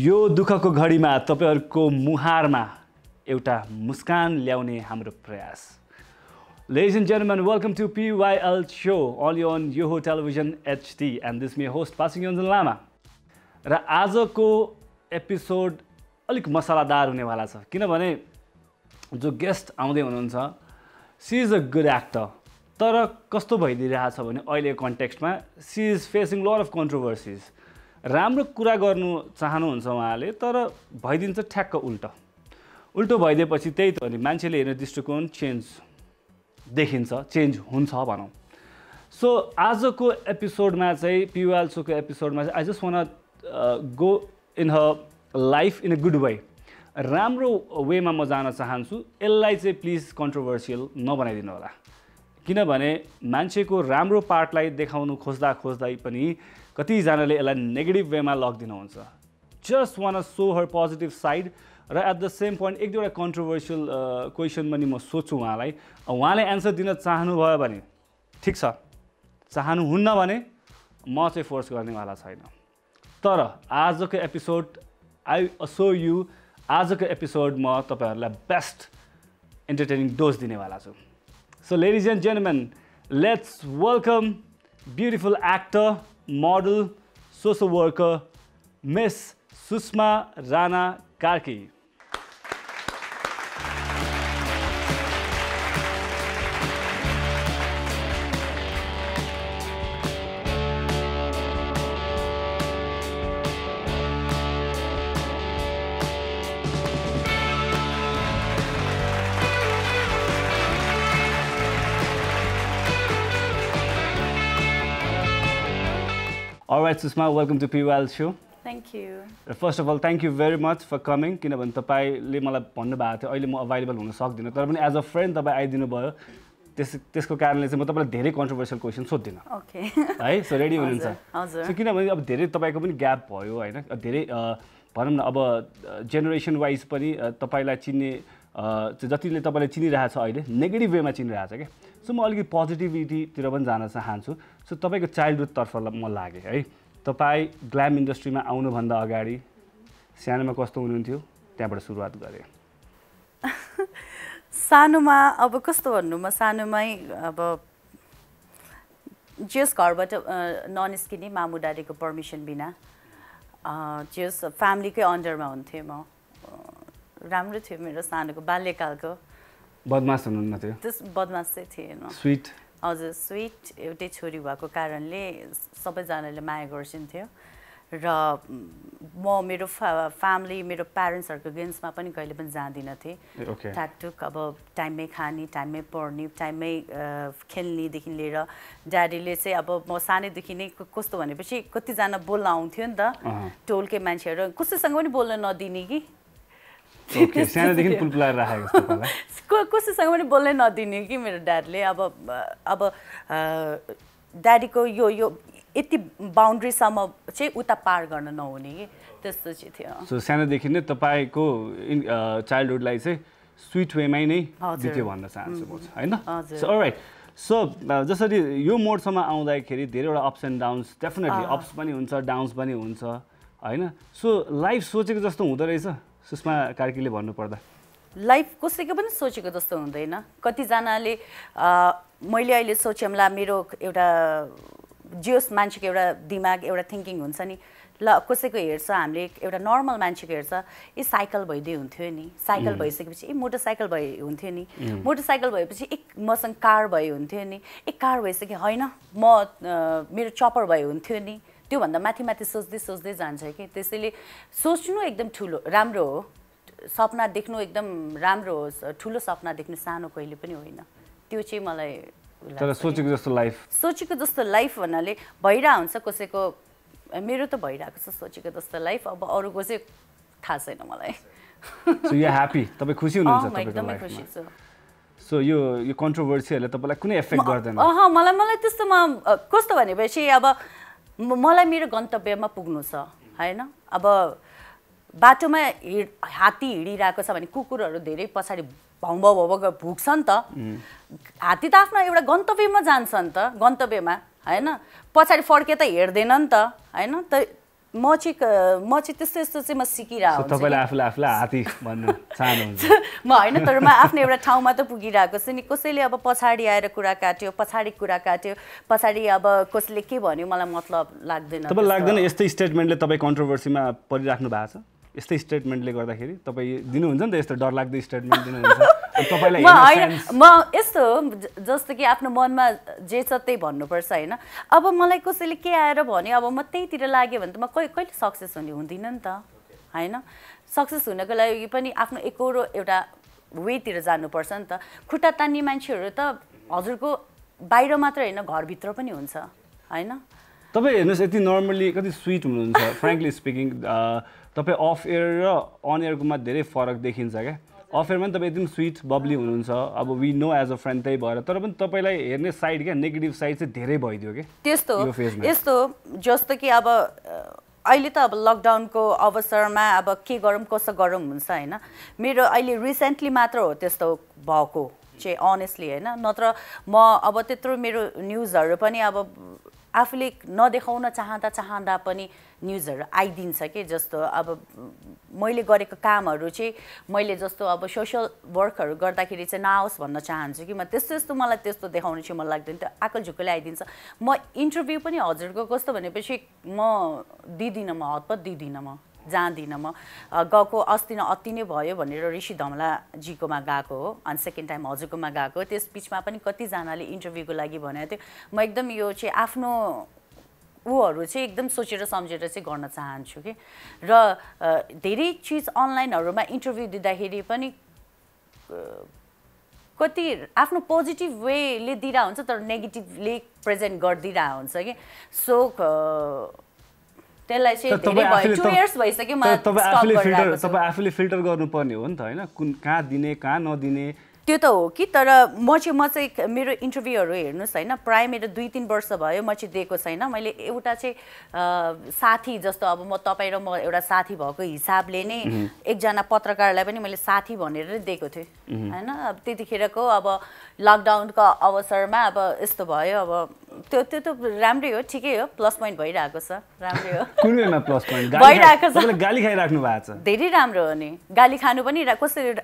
यो दुःखको घडीमा तपाईँहरूको मुहारमा एउटा मुस्कान ल्याउने हाम्रो प्रयास ladies and welcome to PYL show अल अन Yoho television HD and this me host Pasang Yonjan Lama र आजको एपिसोड अलिक मसलादार हुनेवाला छ किनभने जो गेस्ट आउँदै हुनुहुन्छ she is a good actor तर कस्तो भइदिइरहेछ भने अहिलेको कन्टेक्स्टमा she is facing lot of controversies राम्रो कुरा गर्नु चाहनुहुन्छ उहाँले तर भइदिन्छ ठ्याक्क उल्टो उल्टो भइदिएपछि त्यही त हो मान्छेले हेर्ने दृष्टिकोण चेन्ज देखिन्छ चेन्ज हुन्छ भनौँ सो आजको एपिसोडमा चाहिँ पिवाल सोको एपिसोडमा चाहिँ I just want go in her life in a good way राम्रो वेमा म जान चाहन्छु यसलाई चाहिँ प्लिज कन्ट्रोभर्सियल नबनाइदिनु होला किनभने मान्छेको राम्रो पार्टलाई देखाउनु खोज्दा खोज्दै पनि कतिजनाले यसलाई नेगेटिभ वेमा लगिदिनुहुन्छ just want a show her positive side र एट द सेम पोइन्ट एक दुईवटा कन्ट्रोभर्सियल क्वेसन पनि म सोध्छु उहाँलाई उहाँले एन्सर दिन चाहनुभयो भने ठिक छ चाहनुहुन्न भने म चाहिँ फोर्स गर्नेवाला छैन तर आजको एपिसोड आई असो यु आजको एपिसोड म तपाईँहरूलाई बेस्ट इन्टरटेनिङ डोज दिनेवाला छु so ladies and gentlemen let's welcome beautiful actor model social worker miss Sushma Rana Karki Sushma welcome to PYL show thank you first of all thank you very much for coming किनभने तपाईँले मलाई भन्नुभएको थियो अहिले म अभाइलेबल हुन सक्दिनँ तर पनि एज अ फ्रेन्ड तपाईँ आइदिनु भयो त्यस त्यसको कारणले चाहिँ म तपाईँलाई धेरै कन्ट्रोभर्सियल क्वेसन सोध्दिनँ ओके है सो रेडी हुनुहुन्छ सो किनभने अब धेरै तपाईँको पनि ग्याप भयो होइन धेरै uh, भनौँ न अब जेनेरेसन uh, वाइज पनि तपाईँलाई चिन्ने जतिले तपाईँलाई चिनिरहेको छ अहिले नेगेटिभ वेमा चिनिरहेको छ क्या सो म अलिकति पोजिटिभिटीतिर पनि जान चाहन्छु सो तपाईँको चाइल्डहुडतर्फ म लागेँ है तपाईँ ग्ल्याम इन्डस्ट्रीमा आउनुभन्दा अगाडि सानोमा कस्तो हुनुहुन्थ्यो त्यहाँबाट सुरुवात गरेँ सानोमा अब कस्तो भन्नु म सानोमै अब जेस घरबाट ननिस्किने मामु डाडीको पर्मिसन बिना जेस फ्यामिलीकै अन्डरमा हुन्थेँ म राम्रो थियो मेरो सानोको बाल्यकालको बदमास हुनुहुन्न थियो त्यस बदमास चाहिँ थिएन स्विट हजुर स्विट एउटै छोरी भएको कारणले सबैजनाले माया गर्छन्थ्यो र म मेरो फा फ्यामिली मेरो प्यारेन्ट्सहरूको गेम्समा पनि कहिले पनि जाँदिनँ थिएँ okay. ठ्याकठुक अब टाइममै खाने टाइममै पढ्ने टाइममै खेल्नेदेखि लिएर ड्याडीले चाहिँ अब म सानैदेखि नै कस्तो भनेपछि कतिजना बोल्न आउँथ्यो नि त टोलकै मान्छेहरू कसैसँग पनि बोल्न नदिने कि सानोदेखि पुलपुलाएर राखेको कसैसँग पनि बोल्नै नदिने कि मेरो ड्याडले अब अब ड्याडीको यो यो यति बााउन्ड्रीसम्म चाहिँ उता पार गर्न नहुने कि त्यस्तो चाहिँ थियो सो सानोदेखि नै तपाईँको चाइल्डहुडलाई चाहिँ स्विट वेमै नै जित्यो भन्न चाहन्छु म होइन राइट सो जसरी यो मोडसम्म आउँदाखेरि धेरैवटा ups and downs definitely ups पनि हुन्छ डाउन्स पनि हुन्छ होइन सो लाइफ सोचेको जस्तो हुँदो रहेछ सुषमा कार्कीले भन्नुपर्दा लाइफ कसैको पनि सोचेको जस्तो हुँदैन कतिजनाले मैले अहिले सोचेँला मेरो एउटा जियोस् मान्छेको एउटा दिमाग एउटा थिङ्किङ हुन्छ नि ल कसैको हेर्छ हामीले एउटा नर्मल मान्छेको हेर्छ ए साइकल भइदिए हुन्थ्यो नि साइकल भइसकेपछि ए मोटरसाइकल भए हुन्थ्यो नि मोटरसाइकल भएपछि एक मसँग कार भए हुन्थ्यो नि ए कार भइसक्यो होइन म मेरो चपर भए हुन्थ्यो नि त्योभन्दा माथि माथि सोच्दै सोच्दै जान्छ कि त्यसैले सोच्नु एकदम ठुलो राम्रो हो सपना देख्नु एकदम राम्रो हो ठुलो सपना देख्नु सानो कहिले पनि होइन त्यो चाहिँ मलाई तर सोचेको जस्तो लाइफ सोचेको जस्तो लाइफ भन्नाले भइरहेको हुन्छ कसैको मेरो त भइरहेको छ सोचेको जस्तो लाइफ अब अरूको चाहिँ थाहा छैन मलाई सो यो ह्याप्पी तपाईँ खुसी हुनुहुन्छ सो यो यो कन्ट्रोभर्सीहरूले तपाईँलाई कुनै एफेक्ट गर्दैन अह मलाई मलाई त्यस्तोमा कस्तो भनेपछि अब मलाई मेरो गन्तव्यमा पुग्नु छ होइन अब बाटोमा हिँड हात्ती हिँडिरहेको छ भने कुकुरहरू धेरै पछाडि भौम्बाउ भौम्बाउ भुक्छ नि त हात्ती त आफ्नो एउटा गन्तव्यमा जान्छ नि त गन्तव्यमा होइन पछाडि फर्के त हेर्दैन नि त होइन त म चाहिँ म चाहिँ त्यस्तो यस्तो चाहिँ म सिकिरहेको तपाईँले आफूलाई आफूलाई हात्ती भन्नु चाहनुहुन्छ म होइन तर म आफ्नो एउटा ठाउँमा त पुगिरहेको छु नि कसैले अब पछाडि आएर कुरा काट्यो पछाडि कुरा काट्यो पछाडि अब कसैले के भन्यो मलाई मतलब लाग्दैन तपाईँ लाग्दैन यस्तै स्टेटमेन्टले तपाईँ कन्ट्रोभर्सीमा परिराख्नु भएको छ यस्तै स्टेटमेन्टले गर्दाखेरि तपाईँ दिनुहुन्छ नि त यस्तो डरलाग्दो स्टेटमेन्ट दिनुहुन्छ म होइन म यस्तो हो जस्तो कि आफ्नो मनमा जे छ त्यही भन्नुपर्छ होइन अब मलाई कसैले के आएर भन्यो अब म त्यहीतिर लाग्यो भने त म कहिले कहिले सक्सेस हुने हुँदिनँ नि त होइन सक्सेस हुनको लागि पनि आफ्नो एकरो एउटा वेतिर जानुपर्छ नि त खुट्टा तान्ने मान्छेहरू त हजुरको बाहिर मात्र होइन घरभित्र पनि हुन्छ होइन तपाईँ हेर्नुहोस् यति नर्मली कति स्विट हुनुहुन्छ फ्रेङ्कली स्पिकिङ तपाईँ अफ एयर र अन एयरकोमा धेरै फरक देखिन्छ क्या अफेयरमा पनि तपाईँ एकदम स्विट बब्ली हुनुहुन्छ अब we know as a friend त्यही भएर तर पनि तपाईँलाई हेर्ने साइड क्या नेगेटिभ साइड चाहिँ धेरै भइदियो कि त्यस्तो यस्तो जस्तो कि अब अहिले त अब लकडाउनको अवसरमा अब के गरौँ कसो गरौँ हुन्छ होइन मेरो अहिले रिसेन्टली मात्र हो त्यस्तो भएको चाहिँ अनेस्टली होइन नत्र म अब त्यत्रो मेरो न्युजहरू पनि अब आफूले नदेखाउन चाहँदा चाहँदा पनि न्युजहरू आइदिन्छ कि जस्तो अब मैले गरेको कामहरू चाहिँ मैले जस्तो अब सोसियल वर्कहरू गर्दाखेरि चाहिँ नआओस् भन्न चाहन्छु कि म त्यस्तो त्यस्तो मलाई त्यस्तो देखाउनु चाहिँ मलाई लाग्दैन त्यो आकल झुकुले आइदिन्छ म इन्टरभ्यू पनि हजुरको कस्तो भनेपछि म दिँदिनँ म हतपत दिँदिनँ म जाँदिनँ म गएको अस्ति न अति नै भयो भनेर ऋषि धमलाजीकोमा गएको हो अनि सेकेन्ड टाइम हजुरकोमा गएको त्यस बिचमा पनि कतिजनाले इन्टरभ्यूको लागि भनेको थियो म एकदम यो चाहिँ आफ्नो ऊहरू चाहिँ एकदम सोचेर सम्झेर चाहिँ गर्न चाहन्छु कि र धेरै चिज अनलाइनहरूमा इन्टरभ्यू दिँदाखेरि पनि कति आफ्नो पोजिटिभ वेले दिइरहेको हुन्छ तर नेगेटिभले प्रेजेन्ट गरिदिरहेको हुन्छ कि सो त्यसलाई चाहिँ धेरै भयो टु इयर्स भइसक्यो तपाईँ आफूले फिल्टर गर्नुपर्ने हो नि त होइन कुन कहाँ दिने कहाँ नदिने त्यो त हो कि तर म चाहिँ म चाहिँ मेरो इन्टरभ्यूहरू हेर्नुहोस् होइन प्रायः मेरो दुई तिन वर्ष भयो म चाहिँ दिएको छैन मैले एउटा चाहिँ साथी जस्तो अब म तपाईँ र म एउटा साथी भएको हिसाबले नै एकजना पत्रकारलाई पनि मैले साथी भनेर दिएको थिएँ होइन अब त्यतिखेरको अब लकडाउनको अवसरमा अब यस्तो भयो अब त्यो त्यो त राम्रै हो ठिकै हो प्लस पोइन्ट भइरहेको छ राम्रै हो प्लस भइरहेको छ गाली खाइराख्नु भएको छ धेरै राम्रो हो नि गाली खानु पनि कसरी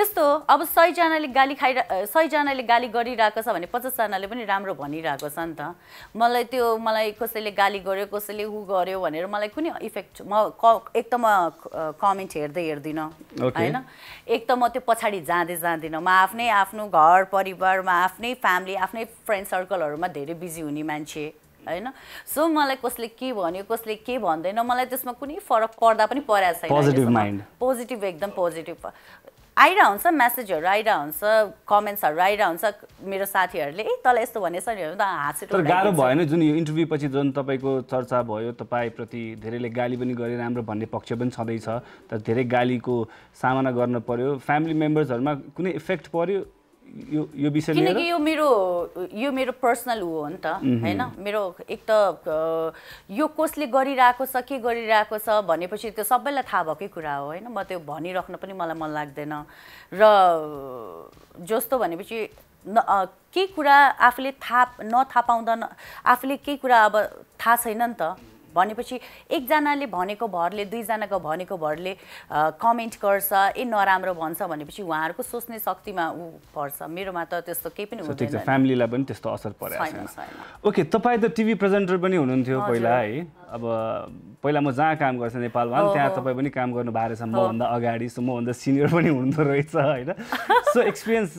यस्तो अब सयजनाले गाली खाइ सयजनाले गाली गरिरहेको छ भने पचासजनाले पनि राम्रो भनिरहेको छ नि त मलाई त्यो मलाई कसैले गाली गर्यो कसैले ऊ गर्यो भनेर मलाई कुनै इफेक्ट म एक त म कमेन्ट हेर्दै हेर्दिनँ होइन एक त म त्यो पछाडि जाँदै जाँदिनँ म आफ्नै आफ्नो घर परिवारमा आफ्नै फ्यामिली आफ्नै फ्रेन्ड सर्कलहरूमा धेरै बिजी हुने मान्छे होइन सो मलाई कसले के भन्यो कसले के भन्दैन मलाई त्यसमा कुनै फरक पर्दा पनि परेको छैन पोजिटिभ एकदम पोजिटिभ आइरह हुन्छ म्यासेजहरू आइरह हुन्छ कमेन्ट्सहरू आइरह मेरो साथीहरूले ए तँलाई यस्तो भनेछ नि त हाँसेर गाह्रो भएन जुन यो इन्टरभ्यू पछि जुन तपाईँको चर्चा भयो तपाईँप्रति धेरैले गाली पनि गरे राम्रो भन्ने पक्ष पनि छँदैछ तर धेरै गालीको सामना गर्नु पर्यो फ्यामिली मेम्बर्सहरूमा कुनै इफेक्ट पर्यो यो यो विषय किनकि यो मेरो यो मेरो पर्सनल हो नि त होइन मेरो एक त यो कसले गरिरहेको छ के गरिरहेको छ भनेपछि त्यो सबैलाई थाहा भएकै कुरा हो होइन म त्यो भनिराख्न पनि मलाई मन लाग्दैन र जस्तो भनेपछि न केही कुरा आफूले थाहा नथाहा पाउँदा आफूले केही कुरा अब थाहा छैन नि त भनेपछि एकजनाले भनेको भरले दुईजनाको भनेको भरले कमेन्ट गर्छ ए नराम्रो भन्छ भनेपछि उहाँहरूको सोच्ने शक्तिमा ऊ पर्छ मेरोमा त त्यस्तो केही पनि हुँदैन फ्यामिलीलाई पनि त्यस्तो असर परेको छैन ओके तपाईँ त टिभी प्रेजेन्टर पनि हुनुहुन्थ्यो पहिला है अब पहिला म जहाँ काम गर्छ नेपालमा त्यहाँ तपाईँ पनि काम गर्नु भएको रहेछ मभन्दा अगाडि सो मभन्दा सिनियर पनि हुनुहुँदो रहेछ होइन सो एक्सपिरियन्स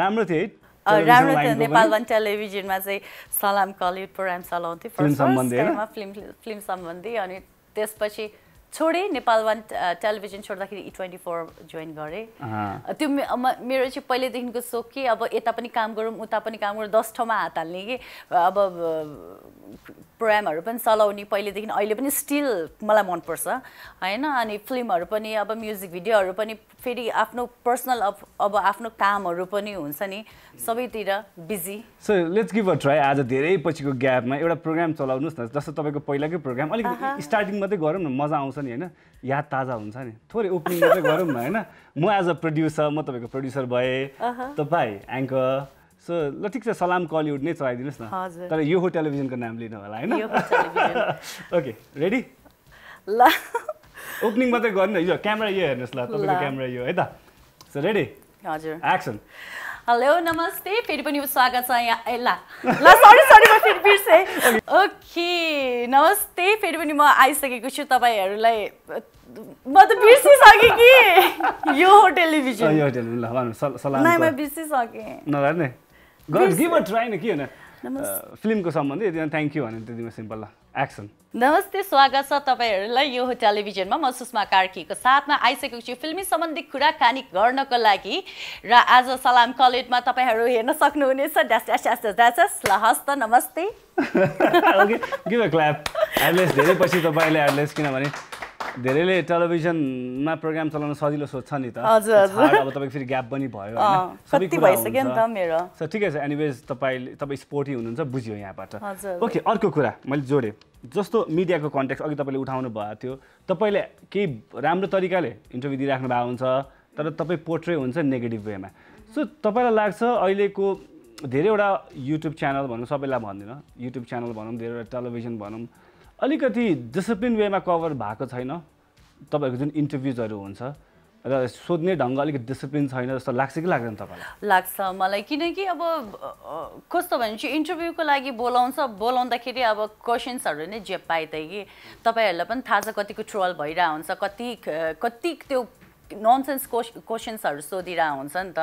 राम्रो थियो है राम्रो थियो नेपाल वान टेलिभिजनमा चाहिँ सलाम कलिड प्रोग्राम चलाउँथेँ फिल्म सम्बन्धी अनि त्यसपछि छोडेँ नेपाल वान टेलिभिजन छोड्दाखेरि इ ट्वेन्टी फोर जोइन गरेँ त्यो मेरो चाहिँ पहिल्यैदेखिको सोख कि अब यता पनि काम गरौँ उता पनि काम गरौँ दस ठाउँमा हात हाल्ने कि अब प्रोग्रामहरू पनि चलाउने पहिलेदेखि अहिले पनि स्टिल मलाई मनपर्छ होइन अनि फिल्महरू पनि अब म्युजिक भिडियोहरू पनि फेरि आफ्नो पर्सनल अब अब आफ्नो कामहरू पनि हुन्छ नि सबैतिर busy so let's give a try आज धेरै पछिको ग्यापमा एउटा प्रोग्राम चलाउनुहोस् न जस्तो तपाईँको पहिलाकै प्रोग्राम अलिकति स्टार्टिङ मात्रै गरौँ न मजा आउँछ आउँछ नि होइन याद ताजा हुन्छ नि थोरै ओपनिङ मात्रै गरौँ न होइन म एज अ प्रड्युसर म तपाईँको प्रड्युसर भएँ तपाईँ एङ्कर सो ल ठिक छ सलाम कलिउड नै चलाइदिनुहोस् न तर यो हो टेलिभिजनको नाम लिनु होला होइन ओके रेडी ल ओपनिङ मात्रै गर्नु यो क्यामेरा यो हेर्नुहोस् ल तपाईँको क्यामेरा यो है त सो रेडी हजुर एक्सन हेलो नमस्ते फेरि पनि स्वागत छ यहाँ ए ला सरी सरी म फेरि बिर्सेँ ओके नमस्ते फेरि पनि म आइसकेको छु तपाईँहरूलाई म त बिर्सिसकेँ कि यो टेलिभिजन यो टेलिभिजन ल भन्नु बिर्सिसकेँ गिभ अ न के फिल्मको सम्बन्धी थ्याङ्क यू भने त्यति सिम्पल ल एक्सन नमस्ते स्वागत छ तपाईँहरूलाई यो टेलिभिजनमा म सुषमा कार्कीको साथमा आइसकेको छु फिल्मी सम्बन्धी कुराकानी गर्नको लागि र आज सलाम कलेजमा तपाईँहरू हेर्न सक्नुहुनेछ ड्यास ड्यास ड्यास ड्यास ल हस् त नमस्ते धेरै पछि तपाईँले एटलिस्ट किनभने धेरैले टेलिभिजनमा प्रोग्राम चलाउन सजिलो सोध्छ नि त अब तपाईँको फेरि ग्याप पनि भयो ठिकै छ एनिवेज तपाईँ तपाईँ स्पोर्टी हुनुहुन्छ बुझ्यो यहाँबाट ओके अर्को कुरा मैले जोडेँ जस्तो मिडियाको कन्ट्याक्ट अघि तपाईँले उठाउनु भएको थियो तपाईँले केही राम्रो तरिकाले इन्टरभ्यू दिइराख्नु भएको हुन्छ तर तपाईँ पोर्ट्रे हुन्छ नेगेटिभ वेमा सो तपाईँलाई लाग्छ अहिलेको धेरैवटा युट्युब च्यानल भनौँ सबैलाई भन्दिनँ युट्युब च्यानल भनौँ धेरैवटा टेलिभिजन भनौँ अलिकति डिसिप्लिन वेमा कभर भएको छैन तपाईँहरूको जुन इन्टरभ्युजहरू हुन्छ र सोध्ने ढङ्ग अलिकति डिसिप्लिन छैन जस्तो लाग्छ कि लाग्दैन तपाईँलाई लाग्छ मलाई किनकि अब कस्तो भनेपछि इन्टरभ्यूको लागि बोलाउँछ बोलाउँदाखेरि अब क्वेसन्सहरू नै जे त कि तपाईँहरूलाई पनि थाहा छ कतिको ट्रोल भइरहेको हुन्छ कति कति त्यो ननसेन्स क्वेस क्वेसन्सहरू सोधिरहेको हुन्छ नि त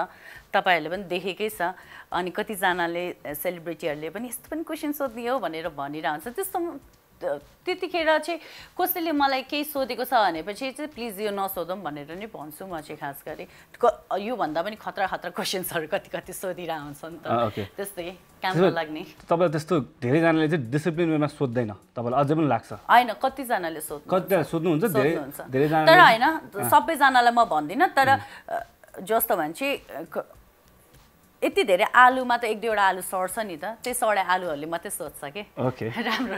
तपाईँहरूले पनि देखेकै छ अनि कतिजनाले सेलिब्रिटीहरूले पनि यस्तो पनि क्वेसन सोध्ने हो भनेर भनिरहेको हुन्छ त्यस्तो त्यतिखेर चाहिँ कसैले मलाई केही सोधेको छ भनेपछि चाहिँ प्लिज यो नसोधौँ भनेर नै भन्छु म चाहिँ खास गरी योभन्दा पनि खतरा खतरा क्वेसन्सहरू कति कति सोधिरह नि त त्यस्तै काम लाग्ने तपाईँलाई त्यस्तो धेरैजनाले चाहिँ डिसिप्लिन वेमा सोध्दैन तपाईँलाई अझै पनि लाग्छ होइन कतिजनाले सोध्नु कतिजना सोध्नुहुन्छ तर होइन सबैजनालाई म भन्दिनँ तर जस्तो भने चाहिँ यति धेरै आलुमा त एक दुईवटा आलु सर्छ नि त त्यही सडे आलुहरूले मात्रै सोध्छ कि ओके राम्रो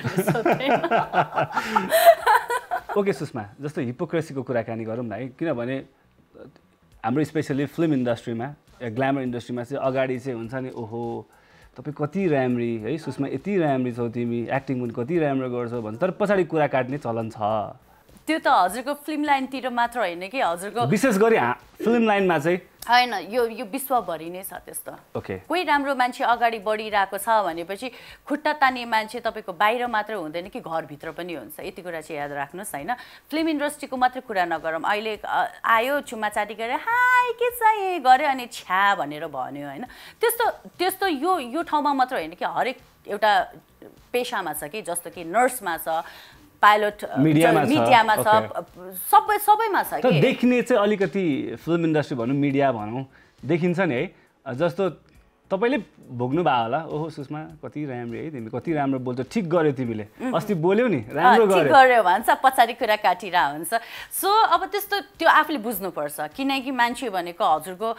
ओके सुषमा जस्तो हिपोक्रेसीको कुराकानी गरौँ न है किनभने हाम्रो स्पेसली फिल्म इन्डस्ट्रीमा ग्ल्यामर इन्डस्ट्रीमा चाहिँ अगाडि चाहिँ हुन्छ नि ओहो तपाईँ कति राम्री है सुषमा यति राम्री छौ तिमी एक्टिङ पनि कति राम्रो गर्छौ भन्छ तर पछाडि कुरा काट्ने चलन छ त्यो त हजुरको फिल्म लाइनतिर मात्र होइन कि हजुरको विशेष गरी फिल्म लाइनमा चाहिँ होइन यो यो विश्वभरि नै छ त्यस्तो okay. कोही राम्रो मान्छे अगाडि बढिरहेको छ भनेपछि खुट्टा तान्ने मान्छे तपाईँको बाहिर मात्र हुँदैन कि घरभित्र पनि हुन्छ यति कुरा चाहिँ याद राख्नुहोस् होइन फिल्म इन्डस्ट्रीको मात्रै कुरा नगरौँ अहिले आयो चाटी गरेर हाई के चाहिँ गरेँ अनि छ्या भनेर भन्यो होइन त्यस्तो त्यस्तो यो यो ठाउँमा मात्र होइन कि हरेक एउटा पेसामा छ कि जस्तो कि नर्समा छ पाइलट uh, मिडियामा छ सबै सबैमा छ देखिने चाहिँ अलिकति फिल्म इन्डस्ट्री भनौँ मिडिया भनौँ देखिन्छ नि है जस्तो तपाईँले भयो होला ओहो सुषमा कति राम्रो है तिमी कति राम्रो बोल्छ ठिक गर्यो तिमीले अस्ति बोल्यौ नि राम्रो गर्यो भन्छ पछाडि कुरा काटिरह हुन्छ सो अब त्यस्तो त्यो आफूले बुझ्नुपर्छ किनकि मान्छे भनेको हजुरको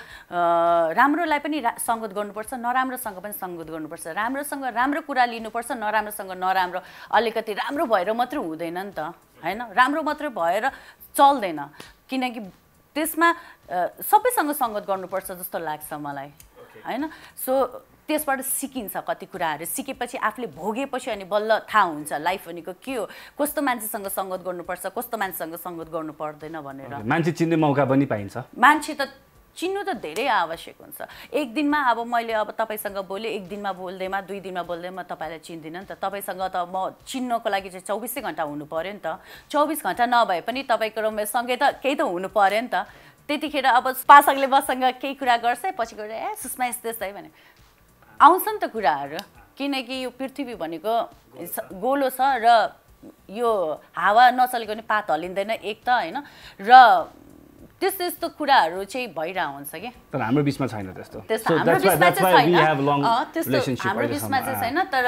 राम्रोलाई पनि रा सङ्गत गर्नुपर्छ नराम्रोसँग पनि सङ्गत गर्नुपर्छ राम्रोसँग राम्रो कुरा लिनुपर्छ नराम्रोसँग नराम्रो अलिकति राम्रो भएर मात्रै हुँदैन नि त होइन राम्रो मात्रै भएर चल्दैन किनकि त्यसमा सबैसँग सङ्गत गर्नुपर्छ जस्तो लाग्छ मलाई होइन सो त्यसबाट सिकिन्छ कति कुराहरू सिकेपछि आफूले भोगेपछि अनि बल्ल थाहा हुन्छ लाइफ भनेको के हो कस्तो मान्छेसँग सङ्गत गर्नुपर्छ कस्तो मान्छेसँग सङ्गत गर्नु पर्दैन भनेर मान्छे चिन्ने मौका पनि पाइन्छ मान्छे त चिन्नु त धेरै आवश्यक हुन्छ एक दिनमा अब मैले अब तपाईँसँग बोलेँ एक दिनमा बोल्दैमा दुई दिनमा बोल्दैमा तपाईँलाई चिन्दिनँ नि त तपाईँसँग त म चिन्नको लागि चाहिँ चौबिसै घन्टा हुनु पऱ्यो नि त चौबिस घन्टा नभए पनि तपाईँको सँगै त केही त हुनु पऱ्यो नि त त्यतिखेर अब पासाङले मसँग केही कुरा गर्छ पछि गएर ए सुषमा यस्तो है भने नि त कुराहरू किनकि यो पृथ्वी भनेको गोलो छ र यो हावा नचलेको नि पात हलिँदैन एक त होइन र त्यस्तो यस्तो कुराहरू चाहिँ भइरहेको हुन्छ कि तर हाम्रो बिचमा छैन त्यस्तो हाम्रो बिचमा चाहिँ छैन तर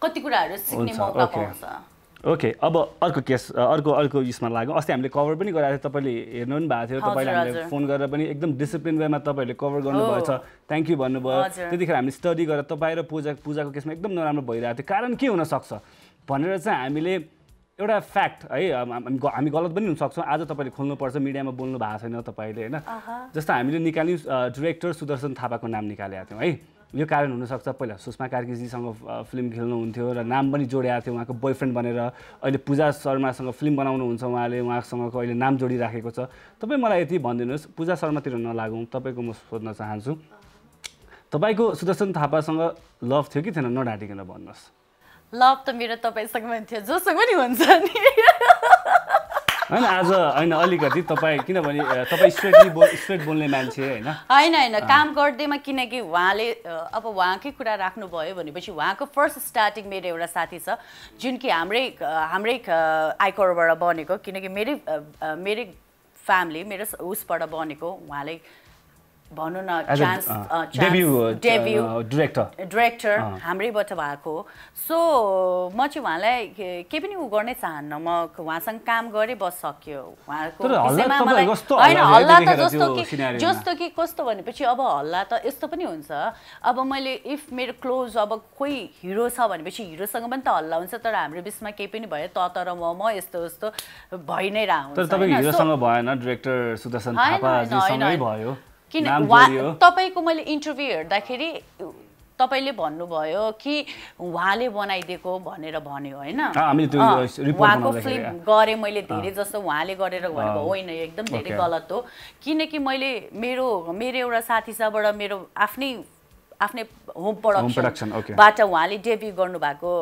कति कुराहरू सिक्ने मौका पाउँछ ओके अब अर्को केस अर्को अर्को यसमा लाग्यो अस्ति हामीले कभर पनि गराएको थियो तपाईँले हेर्नु पनि भएको थियो तपाईँले हामीले फोन गरेर पनि एकदम डिसिप्लिन वेमा तपाईँहरूले कभर गर्नुभएछ थ्याङ्क यू भन्नुभयो त्यतिखेर हामीले स्टडी गरेर तपाईँ र पूजा पूजाको केसमा एकदम नराम्रो भइरहेको थियो कारण के हुनसक्छ भनेर चाहिँ हामीले एउटा फ्याक्ट है हामी गलत पनि हुनसक्छौँ आज तपाईँले खोल्नुपर्छ मिडियामा बोल्नु भएको छैन तपाईँले होइन जस्तो हामीले निकाल्यौँ डिरेक्टर सुदर्शन थापाको नाम निकालेका थियौँ है यो कारण हुनसक्छ पहिला सुषमा कार्कीजीसँग फिल्म खेल्नुहुन्थ्यो र नाम पनि जोडिएको थियो उहाँको बोयफ्रेन्ड भनेर अहिले पूजा शर्मासँग फिल्म बनाउनुहुन्छ उहाँले उहाँसँगको अहिले नाम जोडिराखेको छ तपाईँ मलाई यति भनिदिनुहोस् पूजा शर्मातिर नलागौँ तपाईँको म सोध्न चाहन्छु तपाईँको सुदर्शन थापासँग लभ थियो कि थिएन नढाँटिकन भन्नुहोस् लभ त मेरो तपाईँसँग थियो जोसँग पनि हुन्छ नि होइन आज होइन अलिकति तपाईँ किनभने तपाईँ स्ट्रेटली बोल स्ट्रेट बोल्ने मान्छे होइन होइन होइन काम गर्दैमा किनकि उहाँले अब उहाँकै कुरा राख्नुभयो भनेपछि उहाँको फर्स्ट स्टार्टिङ मेरो एउटा साथी छ जुन कि हाम्रै हाम्रै आइकरबाट बनेको किनकि मेरै मेरै फ्यामिली मेरो उसबाट बनेको उहाँले भनौँ न चान्स डेब्यु डिरेक्टर डिरेक्टर हाम्रैबाट भएको सो म चाहिँ उहाँलाई केही पनि ऊ गर्नै चाहन्न म उहाँसँग काम गरेँ बस सक्यो उहाँको होइन हल्ला त जस्तो कि जस्तो कि कस्तो भनेपछि अब हल्ला त यस्तो पनि हुन्छ अब मैले इफ मेरो क्लोज अब कोही हिरो छ भनेपछि हिरोसँग पनि त हल्ला हुन्छ तर हाम्रो बिचमा केही पनि भयो त तर म म यस्तो यस्तो भइ नै रहेको भयो किन वा तपाईँको मैले इन्टरभ्यू हेर्दाखेरि तपाईँले भन्नुभयो कि उहाँले बनाइदिएको भनेर भन्यो होइन उहाँको फिल्म गरेँ मैले धेरै जस्तो उहाँले गरेर भनेको होइन एकदम धेरै गलत हो किनकि मैले मेरो मेरो एउटा साथीसाबाट मेरो आफ्नै आफ्नै होम प्रडक्सनबाट उहाँले डेब्यु गर्नुभएको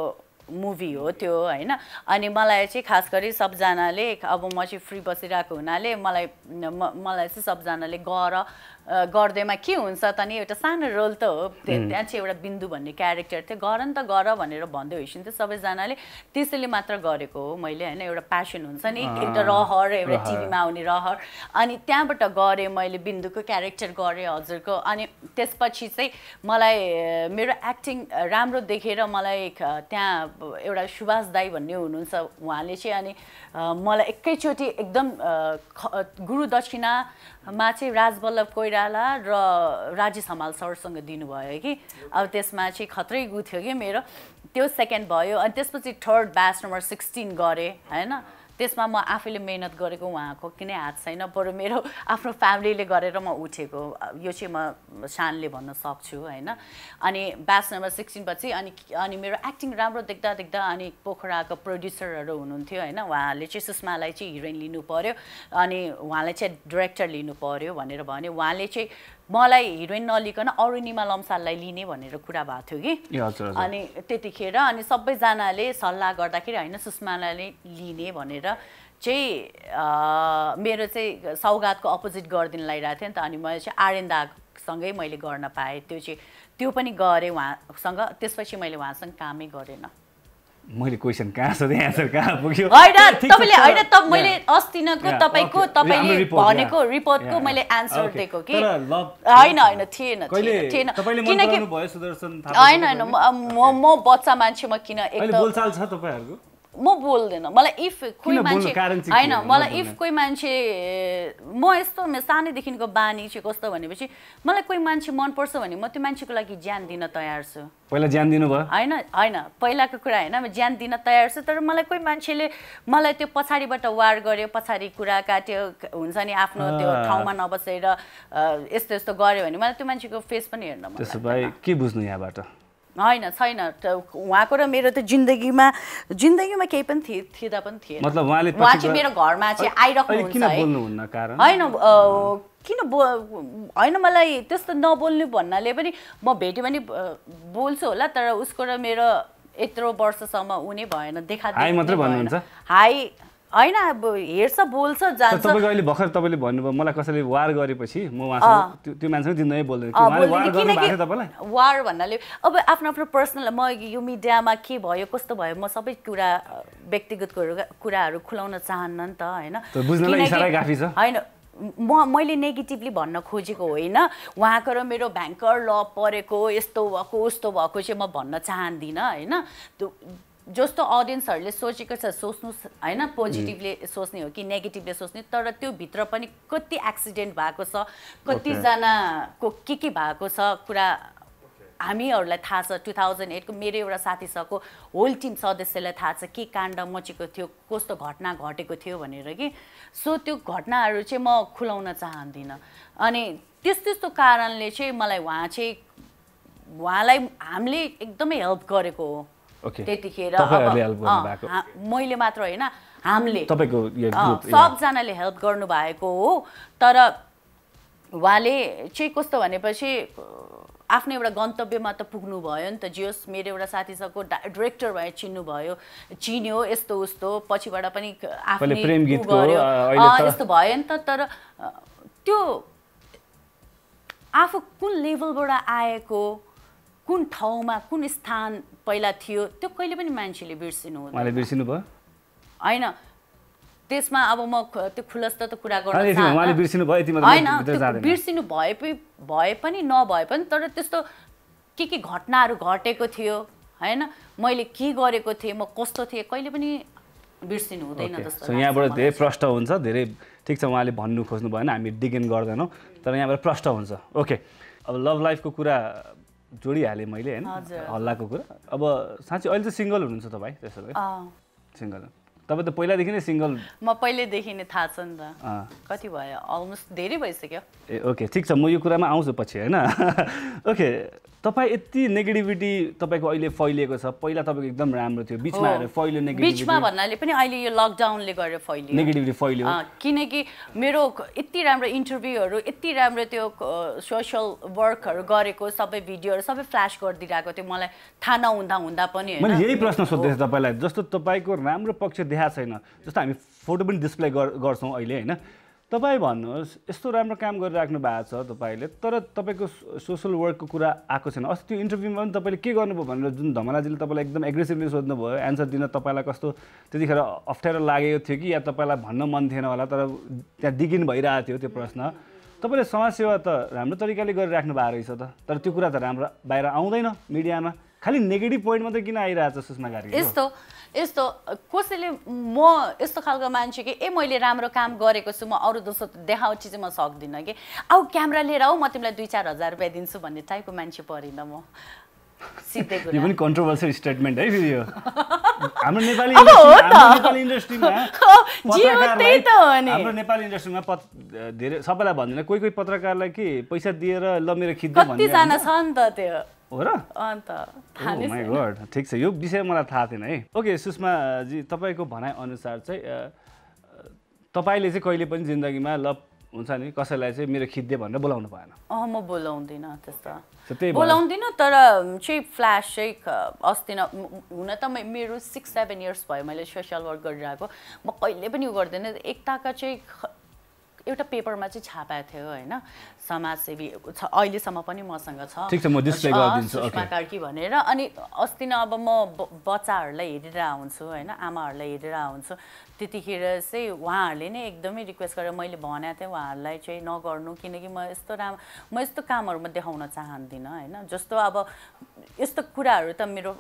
मुभी हो त्यो होइन अनि मलाई चाहिँ खास गरी सबजनाले अब म चाहिँ फ्री बसिरहेको हुनाले मलाई मलाई चाहिँ सबजनाले गर गर्दैमा के हुन्छ त नि एउटा सानो रोल त हो त्यहाँ चाहिँ एउटा बिन्दु भन्ने क्यारेक्टर थियो गर नि त गर भनेर भन्दै होइसिन्थ्यो सबैजनाले त्यसैले मात्र गरेको हो मैले होइन एउटा प्यासन हुन्छ नि एउटा रहर एउटा टिभीमा आउने रहर अनि त्यहाँबाट गरेँ मैले बिन्दुको क्यारेक्टर गरेँ हजुरको अनि त्यसपछि चाहिँ मलाई मेरो एक्टिङ राम्रो देखेर मलाई त्यहाँ एउटा सुभाष दाई भन्ने हुनुहुन्छ उहाँले चाहिँ अनि मलाई एकैचोटि एकदम गुरु दक्षिणामा चाहिँ राजवल्लभ कोइरा ला र राजेश हमाल सरसँग दिनुभयो कि अब त्यसमा चाहिँ खत्रै गुथ्यो कि मेरो त्यो सेकेन्ड भयो अनि त्यसपछि थर्ड ब्याच नम्बर सिक्सटिन गरेँ होइन त्यसमा म आफैले मेहनत गरेको उहाँको कुनै हात छैन बरु मेरो आफ्नो फ्यामिलीले गरेर म उठेको यो चाहिँ म सानले भन्न सक्छु होइन अनि ब्याच नम्बर सिक्सटिनपछि अनि अनि मेरो एक्टिङ राम्रो देख्दा देख्दा अनि पोखराको प्रड्युसरहरू हुनुहुन्थ्यो होइन उहाँले चाहिँ सुषमालाई चाहिँ हिरोइन लिनु पऱ्यो अनि उहाँलाई चाहिँ डिरेक्टर लिनु पऱ्यो भनेर भन्यो उहाँले चाहिँ मलाई हिरोइन नलिकन अरुणिमा लम्साललाई लिने भनेर कुरा भएको थियो कि अनि त्यतिखेर अनि सबैजनाले सल्लाह गर्दाखेरि होइन सुषमालाई लिने भनेर चाहिँ मेरो चाहिँ सौगातको अपोजिट गरिदिन लगाइरहेको थिएँ नि त अनि मैले चाहिँ आर्यन्दासँगै मैले गर्न पाएँ त्यो चाहिँ त्यो पनि गरेँ उहाँसँग त्यसपछि मैले उहाँसँग कामै गरेन मैले क्वेसन कहाँ सोधेँ एन्सर कहाँ पुग्यो होइन तपाईँले होइन त मैले अस्तिनको तपाईँको तपाईँले भनेको रिपोर्टको मैले एन्सर दिएको कि होइन होइन थिएन थिएन किनकि होइन होइन म बच्चा मान्छे म किन एकदम बोलचाल छ म बोल्दिनँ मलाई इफ कोही मान्छे होइन मलाई इफ कोही मान्छे म यस्तो सानैदेखिको बानी चाहिँ कस्तो भनेपछि मलाई कोही मान्छे मनपर्छ भने म त्यो मान्छेको लागि ज्यान दिन तयार छु पहिला ज्यान भयो होइन होइन पहिलाको कुरा होइन म ज्यान दिन तयार छु तर मलाई कोही मान्छेले मलाई त्यो पछाडिबाट वार गर्यो पछाडि कुरा काट्यो हुन्छ नि आफ्नो त्यो ठाउँमा नबसेर यस्तो यस्तो गर्यो भने मलाई त्यो मान्छेको फेस पनि हेर्न त्यसो भए के बुझ्नु यहाँबाट होइन छैन उहाँको र मेरो त जिन्दगीमा जिन्दगीमा केही पनि थिए थिँदा पनि थिएन मतलब उहाँले उहाँ चाहिँ मेरो घरमा चाहिँ आइरहनु होइन किन बो होइन मलाई त्यस्तो नबोल्नु भन्नाले पनि म भेट्यो भने बोल्छु होला तर उसको र मेरो यत्रो वर्षसम्म हुने भएन देखा हाई होइन अब हेर्छ बोल्छ जान्छ तपाईँको अहिले भर्खर तपाईँले भन्नुभयो मलाई कसैले वार गरेपछि म त्यो मान्छेको जिन्दगी बोल्दैन वार भन्नाले अब आफ्नो आफ्नो पर्सनल म यो मिडियामा के भयो कस्तो भयो म सबै कुरा व्यक्तिगत कुराहरू खुलाउन चाहन्न नि त होइन होइन म मैले नेगेटिभली भन्न खोजेको होइन उहाँको र मेरो भ्याङ्कर ल परेको यस्तो भएको उस्तो भएको चाहिँ म भन्न चाहदिनँ होइन जस्तो अडियन्सहरूले सोचेको छ सोच्नु होइन पोजिटिभले सोच्ने हो कि नेगेटिभले सोच्ने तर त्यो भित्र पनि कति एक्सिडेन्ट भएको छ कतिजनाको के के भएको छ कुरा हामीहरूलाई थाहा छ टु थाउजन्ड एटको मेरो एउटा साथीसँगको होल टिम सदस्यलाई थाहा छ के काण्ड मचेको थियो कस्तो घटना घटेको थियो भनेर कि सो त्यो घटनाहरू चाहिँ म खुलाउन चाहदिनँ अनि त्यस्तो त्यस्तो कारणले चाहिँ मलाई उहाँ चाहिँ उहाँलाई हामीले एकदमै हेल्प गरेको हो त्यतिखेर मैले मात्र होइन हामीले सबजनाले हेल्प गर्नु भएको हो तर उहाँले चाहिँ कस्तो भनेपछि आफ्नो एउटा गन्तव्यमा त पुग्नु भयो नि त जियोस् मेरो एउटा साथीसँगको डाइरेक्टर भए चिन्नुभयो चिन्यो यस्तो उस्तो पछिबाट पनि आफूले यस्तो भयो नि त तर त्यो आफू कुन लेभलबाट आएको कुन ठाउँमा कुन स्थान पहिला थियो त्यो कहिले पनि मान्छेले बिर्सिनु हुँदैन बिर्सिनु भयो होइन त्यसमा अब म त्यो खुलस्त त कुरा गर्नु होइन बिर्सिनु भए पनि भए पनि नभए पनि तर त्यस्तो के के घटनाहरू घटेको थियो होइन मैले के गरेको थिएँ म कस्तो थिएँ कहिले पनि बिर्सिनु हुँदैन जस्तो यहाँबाट धेरै प्रष्ट हुन्छ धेरै ठिक छ उहाँले भन्नु खोज्नु भएन हामी डिगेन गर्दैनौँ तर यहाँबाट प्रष्ट हुन्छ ओके अब लभ लाइफको कुरा जोडिहालेँ मैले होइन हल्लाको कुरा अब साँच्ची अहिले चाहिँ सिङ्गल हुनुहुन्छ तपाईँ त्यसो भए सिङ्गल तपाईँ त पहिलादेखि नै सिङ्गल म पहिल्यैदेखि नै थाहा छ नि त कति भयो अलमोस्ट धेरै भइसक्यो ए ओके ठिक छ म यो कुरामा आउँछु पछि होइन ओके तपाईँ यति नेगेटिभिटी तपाईँको अहिले फैलिएको छ पहिला तपाईँको एकदम राम्रो थियो बिचमा आएर फैलियो बिचमा भन्नाले पनि अहिले यो लकडाउनले गरेर फैलियो नेगेटिभिटी फैलियो किनकि मेरो यति राम्रो इन्टरभ्यूहरू यति राम्रो त्यो सोसियल वर्कहरू गरेको सबै भिडियोहरू सबै फ्ल्यास गरिदिइरहेको थियो मलाई थाहा नहुँदा हुँदा पनि मैले यही प्रश्न सोध्दैछु तपाईँलाई जस्तो तपाईँको राम्रो पक्ष देखाएको छैन जस्तो हामी फोटो पनि डिस्प्ले गर्छौँ अहिले होइन तपाईँ भन्नुहोस् यस्तो राम्रो काम गरिराख्नु भएको छ तपाईँले तर तपाईँको सोसल वर्कको कुरा आएको छैन अस्ति त्यो इन्टरभ्यूमा पनि तपाईँले के गर्नुभयो भनेर जुन धमलाजीले तपाईँलाई एकदम एग्रेसिभली सोध्नुभयो एन्सर दिन तपाईँलाई कस्तो त्यतिखेर अप्ठ्यारो लागेको थियो कि या तपाईँलाई भन्न मन थिएन होला तर त्यहाँ डिगिन भइरहेको थियो त्यो प्रश्न तपाईँले समाजसेवा त राम्रो तरिकाले गरिराख्नु भएको रहेछ त तर त्यो कुरा त राम्रो बाहिर आउँदैन मिडियामा खालि नेगेटिभ पोइन्ट मात्रै किन आइरहेछ सुषमा कार्की यस्तो यस्तो कसैले म यस्तो खालको मान्छे कि ए मैले राम्रो काम गरेको छु म अरू दोस्रो देखाउँछु चाहिँ म सक्दिनँ कि आउ क्यामरा लिएर आऊ म तिमीलाई दुई चार हजार रुपियाँ दिन्छु भन्ने टाइपको मान्छे परिनँ म यो पनि कन्ट्रोभर्सियल स्टेटमेन्ट है फेरि हाम्रो नेपाली नेपाली इन्डस्ट्रीमा हाम्रो नेपाली इन्डस्ट्रीमा धेरै सबैलाई भन्दैन कोही कोही पत्रकारलाई के पैसा दिएर ल मेरो खिच्दै भन्ने छ नि त त्यो हो र अन्त गड oh ठिक छ यो विषय मलाई थाहा थिएन है ओके सुषमाजी तपाईँको भनाइअनुसार चाहिँ तपाईँले चाहिँ कहिले पनि जिन्दगीमा ल हुन्छ नि कसैलाई चाहिँ मेरो खिद्दे भनेर बोलाउनु भएन म बोलाउँदिनँ त्यस्तो बोलाउँदिनँ तर चाहिँ फ्ल्यास चाहिँ अस्ति न हुन त मेरो सिक्स सेभेन इयर्स भयो मैले सोसियल वर्क गरिरहेको म कहिले पनि उ गर्दिनँ एकताका चाहिँ एउटा पेपरमा चाहिँ छापाएको थियो होइन समाजसेवी छ अहिलेसम्म पनि मसँग छ कार्की भनेर अनि अस्ति नै अब म बच्चाहरूलाई हेरेर आउँछु होइन आमाहरूलाई हेरेर आउँछु त्यतिखेर चाहिँ उहाँहरूले नै एकदमै रिक्वेस्ट गरेर मैले भनेको थिएँ उहाँहरूलाई चाहिँ नगर्नु किनकि म यस्तो राम म यस्तो कामहरूमा देखाउन चाहदिनँ होइन जस्तो अब यस्तो कुराहरू त मेरो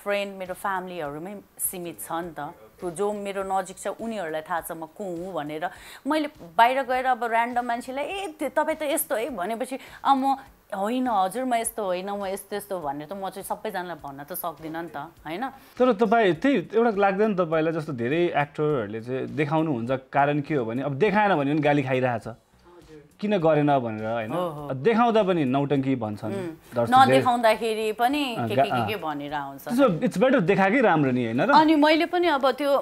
फ्रेन्ड मेरो फ्यामिलीहरूमै सीमित छ नि त जो मेरो नजिक छ उनीहरूलाई थाहा छ म को हुँ भनेर मैले बाहिर गएर अब ऱ्यान्डम मान्छेलाई ए तपाईँ त यस्तो है भनेपछि अब म होइन हजुर म यस्तो होइन म यस्तो यस्तो भनेर त म चाहिँ सबैजनालाई भन्न त सक्दिनँ नि त होइन तर तपाईँ त्यही एउटा लाग्दैन तपाईँलाई जस्तो धेरै एक्टरहरूले चाहिँ देखाउनुहुन्छ कारण के हो भने अब देखाएन भने पनि गाली खाइरहेछ किन गरेन भनेर होइन देखाउँदा पनि नौटङ्की भन्छन् देखाएकै राम्रो नि होइन अनि मैले पनि अब त्यो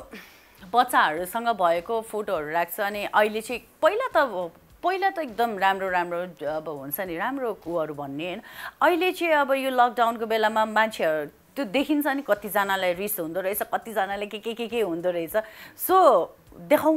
बच्चाहरूसँग भएको फोटोहरू राख्छु अनि अहिले चाहिँ पहिला त पहिला त एकदम राम्रो राम्रो अब हुन्छ नि राम्रो कुहरू भन्ने होइन अहिले चाहिँ अब यो लकडाउनको बेलामा मान्छेहरू त्यो देखिन्छ नि कतिजनालाई रिस हुँदो रहेछ कतिजनालाई के के के के हुँदो रहेछ सो देखाउँ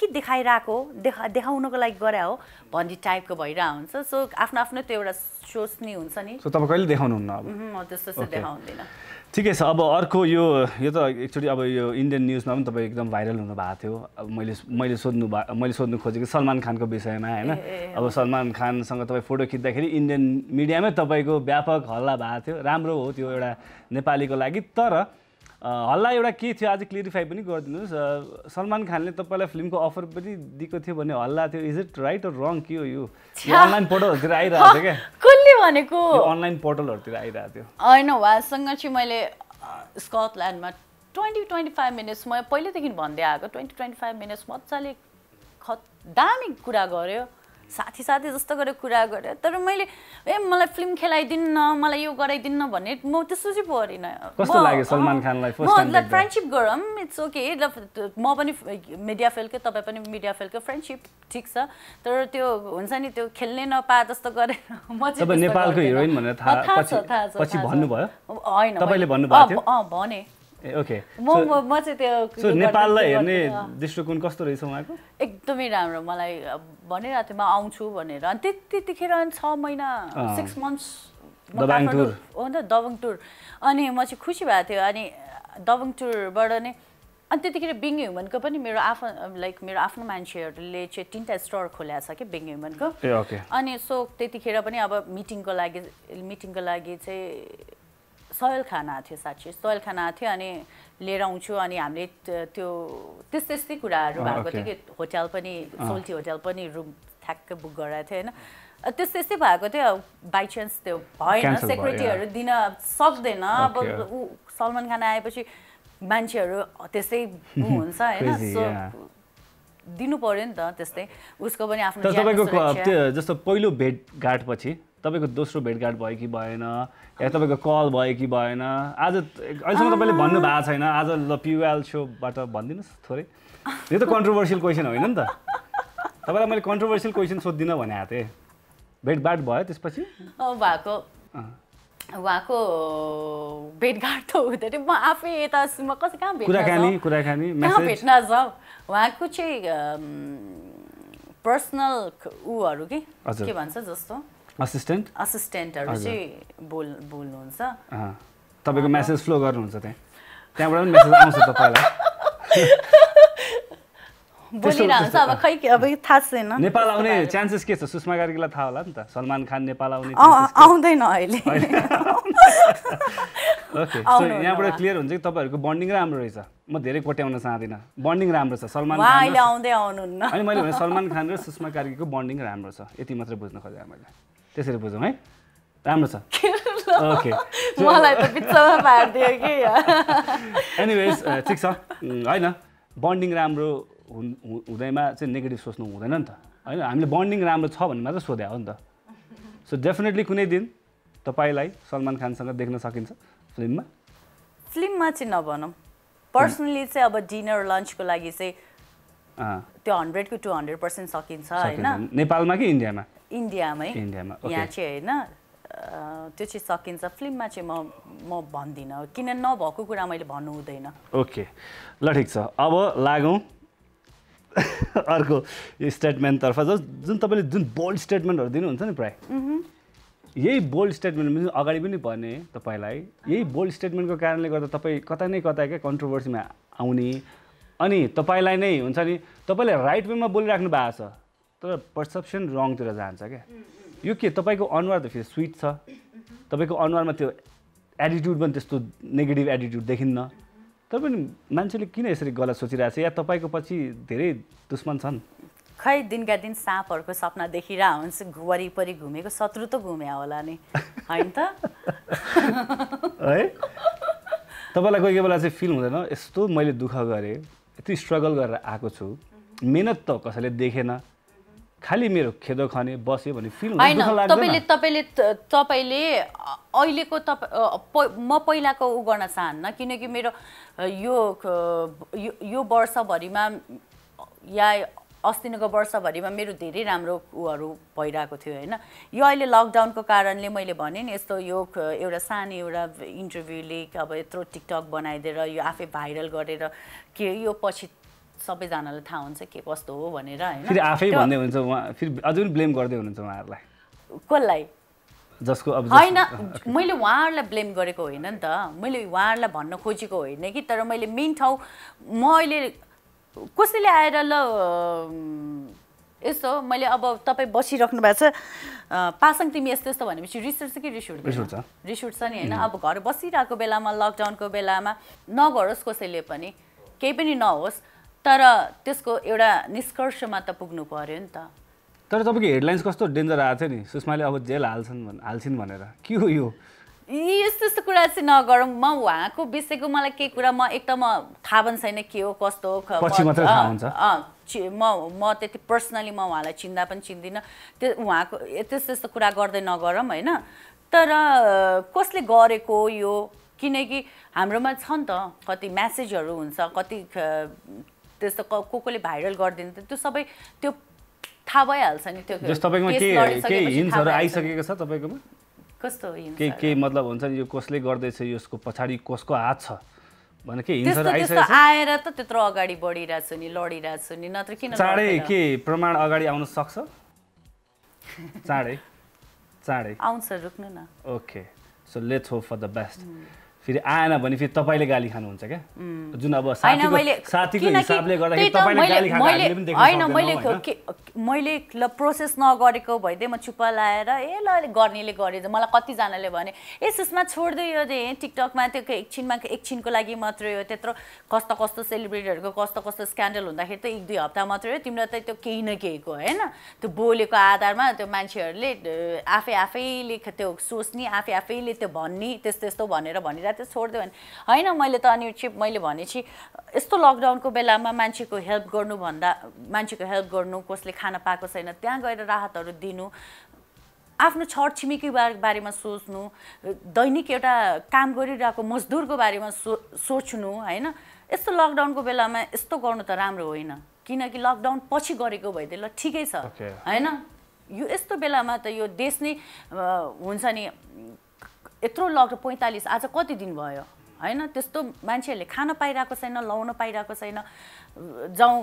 के देखाइरहेको देखा देखाउनको लागि गरे हो भन्ने टाइपको भइरहेको हुन्छ सो आफ्नो आफ्नो त्यो एउटा सोच हुन्छ नि सो तपाईँ कहिले देखाउनुहुन्न अब त्यस्तो चाहिँ देखाउँदिनँ ठिकै छ अब अर्को यो यो त एक्चुली अब यो इन्डियन न्युजमा पनि तपाईँ एकदम भाइरल हुनुभएको थियो अब मैले मैले सोध्नु भए मैले सोध्नु खोजेको सलमान खानको विषयमा होइन अब सलमान खानसँग तपाईँ फोटो खिच्दाखेरि इन्डियन मिडियामै तपाईँको व्यापक हल्ला भएको थियो राम्रो हो त्यो एउटा नेपालीको लागि तर हल्ला एउटा के थियो आज क्लिरिफाई पनि गरिदिनुहोस् सलमान खानले तपाईँलाई फिल्मको अफर पनि दिएको थियो भने हल्ला थियो is it right or wrong के हो यो अनलाइन पोर्टलहरूतिर आइरहेको थियो क्या कसले भनेको अनलाइन पोर्टलहरूतिर आइरहेको थियो होइन उहाँसँग चाहिँ मैले स्कटल्यान्डमा ट्वेन्टी ट्वेन्टी फाइभ मिनट्स म पहिल्यैदेखि भन्दै आएको ट्वेन्टी ट्वेन्टी फाइभ मिनट्स मजाले खत दामी कुरा गऱ्यो साथी साथी जस्तो गरेर कुरा गरेँ तर मैले ए मलाई फिल्म खेलाइदिन्न मलाई यो गराइदिन्न भने म त्यस्तो चाहिँ परिनँ फ्रेन्डसिप गरौँ इट्स ओके म पनि मिडिया फेलकै तपाईँ पनि मिडिया फेलकै फ्रेन्डसिप ठिक छ तर त्यो हुन्छ नि त्यो खेल्ने नपा जस्तो गरेर म चाहिँ नेपालको हिरोइन थाहा छ थाहा छ भने ओके म म चाहिँ त्यो नेपाललाई हेर्ने दृष्टिकोण कस्तो रहेछ उहाँको एकदमै राम्रो मलाई भनिरहेको थियो म आउँछु भनेर अनि त्यतिखेर छ महिना सिक्स मन्थ्स हो नि त दबङ टुर अनि म चाहिँ खुसी भएको थियो अनि दबङ टुरबाट नै अनि त्यतिखेर बिङ ह्युमनको पनि मेरो आफ्नो लाइक मेरो आफ्नो मान्छेहरूले चाहिँ तिनवटा स्टोर खोल्या छ कि बिङ ह्युमनको अनि सो त्यतिखेर पनि अब मिटिङको लागि मिटिङको लागि चाहिँ सोयल खाना थियो साँच्ची सोयल खाना थियो अनि लिएर आउँछु अनि हामीले त्यो त्यस्तै त्यस्तै कुराहरू भएको थियो कि होटल पनि सोल्टी होटल पनि रुम ठ्याक्क बुक गराएको थियो होइन त्यस्तै त्यस्तै भएको थियो अब बाई चान्स त्यो भएन सेक्युरिटीहरू दिन सक्दैन अब ऊ सलमान खाना आएपछि मान्छेहरू त्यस्तै हुन्छ होइन सो दिनु पऱ्यो नि त त्यस्तै उसको पनि आफ्नो जस्तो पहिलो पछि तपाईँको दोस्रो भेटघाट भयो कि भएन या तपाईँको कल भयो कि भएन आज अहिलेसम्म तपाईँले भन्नु भएको छैन आज ल पिएल सोबाट भनिदिनुहोस् थोरै यो त कन्ट्रोभर्सियल क्वेसन होइन नि त तपाईँलाई मैले कन्ट्रोभर्सियल क्वेसन सोद्धिनँ भनेको थिएँ भेटघाट भयो त्यसपछि भएको उहाँको भेटघाट त हुँदैन म आफै यता म कसै कहाँ कुराकानी भेट्न जाउँ उहाँको चाहिँ पर्सनल ऊहरू कि के भन्छ जस्तो असिस्टेन्ट असिस्टेन्टहरू चाहिँ बोल बोल्नुहुन्छ तपाईँको मेसेज फ्लो गर्नुहुन्छ त्यहाँ त्यहाँबाट पनि मेसेज आउँछ तपाईँलाई बोलिरहन्छ अब खै अब थाहा छैन नेपाल आउने चान्सेस के छ सुषमा गार्गीलाई थाहा होला नि त सलमान खान नेपाल आउने आउँदैन अहिले ओके यहाँबाट क्लियर हुन्छ कि तपाईँहरूको बन्डिङ राम्रो रहेछ म धेरै कोट्याउन चाहदिनँ बन्डिङ राम्रो छ सलमान खान अनि मैले भने सलमान खान र सुषमा कार्कीको बन्डिङ राम्रो छ यति मात्रै बुझ्न खोजेँ मैले त्यसरी बुझौँ है राम्रो छ ओके मलाई त बिचमा पारिदियो कि एनिवेज ठिक छ होइन बन्डिङ राम्रो हुँदैमा चाहिँ नेगेटिभ सोच्नु हुँदैन नि त होइन हामीले बन्डिङ राम्रो छ भन्ने मात्रै सोध्या हो नि त सो डेफिनेटली कुनै दिन तपाईँलाई सलमान खानसँग देख्न सकिन्छ फिल्ममा फिल्ममा चाहिँ नभनौँ पर्सनली चाहिँ अब डिनर लन्चको लागि चाहिँ त्यो हन्ड्रेडको टु हन्ड्रेड पर्सेन्ट सकिन्छ होइन नेपालमा कि इन्डियामा इन्डियामै इन्डियामा यहाँ चाहिँ होइन त्यो चाहिँ सकिन्छ फिल्ममा चाहिँ म म भन्दिनँ किन नभएको कुरा मैले भन्नु हुँदैन ओके ल ठिक छ अब लागौँ अर्को स्टेटमेन्टतर्फ जस जुन तपाईँले जुन बोल्ड स्टेटमेन्टहरू दिनुहुन्छ नि प्रायः यही बोल्ड स्टेटमेन्ट अगाडि पनि भने तपाईँलाई यही बोल्ड स्टेटमेन्टको कारणले गर्दा तपाईँ कतै नै कता कन्ट्रोभर्सीमा आउने अनि तपाईँलाई नै हुन्छ नि तपाईँले राइट वेमा बोलिराख्नु भएको छ तर पर्सेप्सन रङतिर जान्छ क्या यो के तपाईँको अनुहार त फेरि स्विट छ तपाईँको अनुहारमा त्यो एटिट्युड पनि त्यस्तो नेगेटिभ एटिट्युड देखिन्न तर पनि मान्छेले किन यसरी गलत सोचिरहेको छ या तपाईँको पछि धेरै दुश्मन छन् खै दिनका दिन साँपहरूको सपना देखिरहेको हुन्छ वरिपरि घुमेको शत्रु त घुमे होला नि होइन त है तपाईँलाई कोही कोही बेला चाहिँ फिल हुँदैन यस्तो मैले दुःख गरेँ यति स्ट्रगल गरेर आएको छु मेहनत त कसैले देखेन खालि मेरो खेदो खाने बस्यो भने फिल होइन तपाईँले तपाईँले तपाईँले अहिलेको त म पहिलाको ऊ गर्न चाहन्न किनकि मेरो यो यो वर्षभरिमा या अस्तिको वर्षभरिमा मेरो धेरै राम्रो उहरू भइरहेको थियो होइन यो अहिले लकडाउनको कारणले मैले भने नि यस्तो यो एउटा सानो एउटा इन्टरभ्यूले अब यत्रो टिकटक बनाइदिएर यो आफै भाइरल गरेर के यो पछि सबैजनालाई थाहा हुन्छ के कस्तो हो भनेर होइन आफै भन्दै हुनुहुन्छ उहाँ फेरि अझै पनि ब्लेम गर्दै हुनुहुन्छ उहाँहरूलाई कसलाई जसको अब होइन मैले उहाँहरूलाई ब्लेम गरेको होइन नि त मैले उहाँहरूलाई भन्न खोजेको होइन कि तर मैले मेन ठाउँ म अहिले कसैले आएर ल यस्तो मैले अब तपाईँ बसिराख्नु भएको छ पासाङ तिमी यस्तो यस्तो भनेपछि रिस उठ्छ कि रिस छ रिस उठ्छ नि होइन अब घर बसिरहेको बेलामा लकडाउनको बेलामा नगरोस् कसैले पनि केही पनि नहोस् तर त्यसको एउटा निष्कर्षमा त पुग्नु पर्यो नि त तर तपाईँको हेडलाइन्स कस्तो डेन्जर आएको थियो नि सुषमाले अब जेल हाल्छन् हाल्छन् भनेर के हो यो यस्तो यस्तो कुरा चाहिँ नगरौँ म उहाँको विषयको मलाई केही कुरा म एकदम थाहा पनि छैन के हो कस्तो हो म म त्यति पर्सनली म उहाँलाई चिन्दा पनि चिन्दिनँ त्यो उहाँको त्यस्तो यस्तो कुरा गर्दै नगरौँ होइन तर कसले गरेको यो किनकि हाम्रोमा छ नि त कति म्यासेजहरू हुन्छ कति त्यस्तो को कोले भाइरल गरिदिन्छ त्यो सबै त्यो थाहा भइहाल्छ नि त्यो तपाईँकोमा के हिन्सहरू आइसकेको छ तपाईँकोमा कस्तो के के मतलब हुन्छ नि यो कसले गर्दैछ यसको पछाडि कसको हात छ भने के आएर त त्यत्रो अगाडि बढिरहेको छु नि लडिरहेको छु नि नत्र किन चाँडै के प्रमाण अगाडि आउन सक्छ चाँडै चाँडै आउँछ रुक्नु न okay so let's hope for the best फेरि आएन भने फेरि तपाईँले गाली खानुहुन्छ क्या जुन अब साथीको हिसाबले मैले ल प्रोसेस नगरेको भइदिए म छुप्पा लाएर ए ल अहिले गर्नेले गरे मलाई कतिजनाले भने ए सुषमा छोड्दै यो दे टिकटकमा त्यो एकछिनमा एकछिनको लागि मात्रै हो त्यत्रो कस्तो कस्तो सेलिब्रेटीहरूको कस्तो कस्तो स्क्यान्डल हुँदाखेरि त एक दुई हप्ता मात्रै हो तिम्रो त त्यो केही न केहीको होइन त्यो बोलेको आधारमा त्यो मान्छेहरूले आफै आफैले त्यो सोच्ने आफै आफैले त्यो भन्ने त्यस्तो त्यस्तो भनेर भनिरहेको त छोडिदियो भने होइन मैले त अनि चाहिँ मैले भनेपछि यस्तो लकडाउनको बेलामा मान्छेको हेल्प गर्नुभन्दा मान्छेको हेल्प गर्नु कसले खाना पाएको छैन त्यहाँ गएर राहतहरू दिनु आफ्नो छरछिमेकी बारे बारेमा सोच्नु दैनिक एउटा काम गरिरहेको मजदुरको बारेमा सो सोच्नु होइन यस्तो लकडाउनको बेलामा यस्तो गर्नु त राम्रो होइन किनकि लकडाउन पछि गरेको भइदियो ल ठिकै छ होइन यो यस्तो बेलामा त यो देश नै हुन्छ नि यत्रो लकडाउन पैँतालिस आज कति दिन भयो होइन त्यस्तो मान्छेहरूले खान पाइरहेको छैन लाउन पाइरहेको छैन जाउँ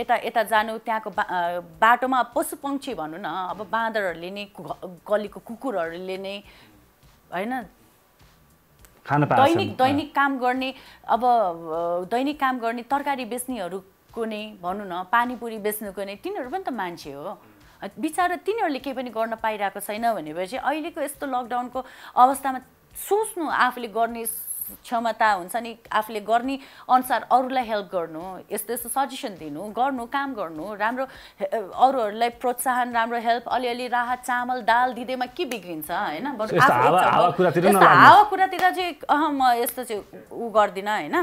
यता यता जानु त्यहाँको बा बाटोमा पशु पक्षी भनौँ न अब बाँदरहरूले नै गलीको कुकुरहरूले नै होइन दैनिक दैनिक काम गर्ने अब दैनिक काम गर्ने तरकारी बेच्नेहरूको नै भनौँ न पानीपुरी बेच्नुको नै तिनीहरू पनि त मान्छे हो बिचरा तिनीहरूले केही पनि गर्न पाइरहेको छैन भनेपछि अहिलेको यस्तो लकडाउनको अवस्थामा सोच्नु आफूले गर्ने क्षमता हुन्छ नि आफूले गर्ने अनुसार अरूलाई हेल्प गर्नु यस्तो यस्तो सजेसन दिनु गर्नु काम गर्नु राम्रो अरूहरूलाई प्रोत्साहन राम्रो हेल्प अलिअलि राहत चामल दाल दिँदैमा के बिग्रिन्छ होइन हावा कुरातिर चाहिँ अह म यस्तो चाहिँ ऊ गर्दिनँ होइन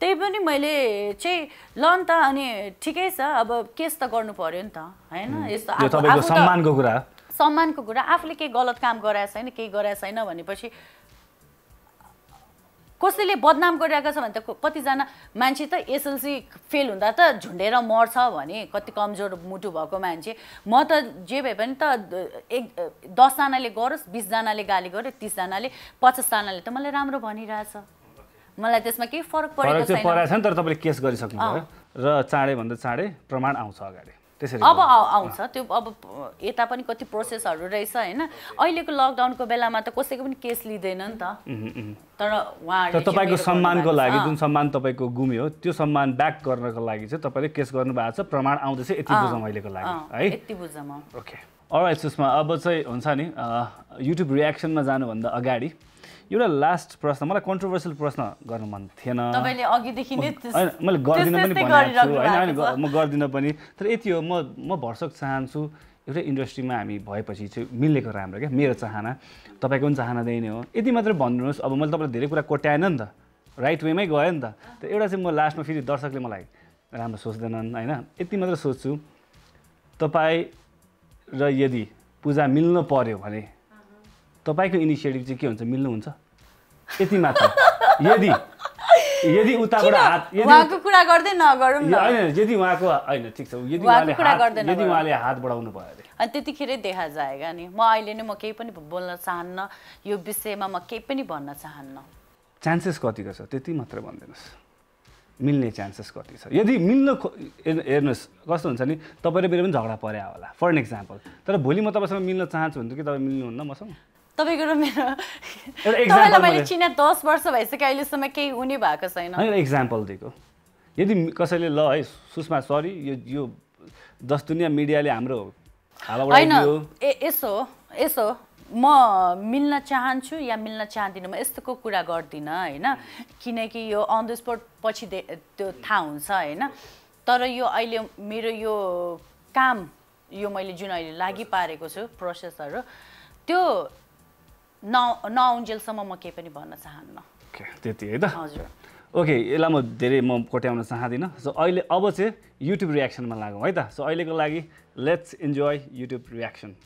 त्यही पनि मैले चाहिँ ल नि त अनि ठिकै छ अब केस त गर्नु पर्यो नि त होइन यस्तो सम्मानको कुरा सम्मानको कुरा आफूले केही गलत काम गराएको छैन केही गराएको छैन भनेपछि कसैले बदनाम गरिरहेको छ भने त कतिजना मान्छे त एसएलसी फेल हुँदा त झुन्डेर मर्छ भने कति कमजोर मुटु भएको मान्छे म त जे भए पनि त एक दसजनाले गरोस् बिसजनाले गाली गर्यो तिसजनाले पचासजनाले त मलाई राम्रो भनिरहेछ मलाई त्यसमा केही फरक परेको छैन परेको छैन तर तपाईँले केस गरिसक्नु भयो र भन्दा चाँडै प्रमाण आउँछ अगाडि त्यसरी अब आउँछ त्यो अब यता पनि कति प्रोसेसहरू रहेछ होइन अहिलेको लकडाउनको बेलामा त कसैको पनि केस लिँदैन नि त तर उहाँ तपाईँको सम्मानको लागि जुन सम्मान तपाईँको गुम्यो त्यो सम्मान ब्याक गर्नको लागि चाहिँ तपाईँले केस गर्नुभएको छ प्रमाण आउँदैछ यति बुझौँ अहिलेको लागि है यति बुझौँ ओके अरू यसमा अब चाहिँ हुन्छ नि युट्युब रियाक्सनमा जानुभन्दा अगाडि एउटा लास्ट प्रश्न मलाई कन्ट्रोभर्सियल प्रश्न गर्नु मन थिएन मैले गर्दिनँ पनि भनेको छु होइन म गर्दिनँ पनि तर यति हो म म भर्सक चाहन्छु एउटै इन्डस्ट्रीमा हामी भएपछि चाहिँ मिलेको राम्रो क्या मेरो चाहना तपाईँको पनि चाहना नै हो यति मात्रै भन्नुहोस् अब मैले तपाईँलाई धेरै कुरा कोट्याएन नि त राइट वेमै गयो नि त एउटा चाहिँ म लास्टमा फेरि दर्शकले मलाई राम्रो सोच्दैनन् होइन यति मात्र सोच्छु तपाईँ र यदि पूजा मिल्नु पऱ्यो भने तपाईँको इनिसिएटिभ चाहिँ के हुन्छ मिल्नुहुन्छ यति मात्र यदि यदि उताबाट हात उहाँको कुरा गर्दै नगरौँ होइन यदि उहाँको होइन ठिक छ यदि यदि उहाँले हात बढाउनु भयो अरे अनि त्यतिखेरै देखा जाएगा नि म अहिले नै म केही पनि बोल्न चाहन्न यो विषयमा म केही पनि भन्न चाहन्न चान्सेस कतिको छ त्यति मात्र भनिदिनुहोस् मिल्ने चान्सेस कति छ यदि मिल्न हेर्नुहोस् कस्तो हुन्छ नि तपाईँ र मेरो पनि झगडा पर्या होला फर एक्जाम्पल तर भोलि म तपाईँसँग मिल्न चाहन्छु भने त कि तपाईँ मिल्नुहुन्न मसँग तपाईँको र मेरो तपाईँलाई मैले चिना दस वर्ष भइसक्यो अहिलेसम्म केही हुने भएको छैन इक्जाम्पल दिएको यदि कसैले ल है सुषमा सरी यो यो दस दुनियाँ मिडियाले हाम्रो होइन यसो यसो म मिल्न चाहन्छु या मिल्न चाहदिनँ म यस्तोको कुरा गर्दिनँ होइन किनकि यो अन द स्पोट पछि त्यो थाहा हुन्छ होइन तर यो अहिले मेरो यो काम यो मैले जुन अहिले लागि पारेको छु प्रोसेसहरू त्यो न नआउन्जेलसम्म म केही पनि भन्न चाहन्न त्यति है त हजुर ओके यसलाई म धेरै म कोट्याउन चाहदिनँ सो अहिले अब चाहिँ युट्युब रियाक्सनमा लागौँ है त सो अहिलेको लागि let's enjoy YouTube reaction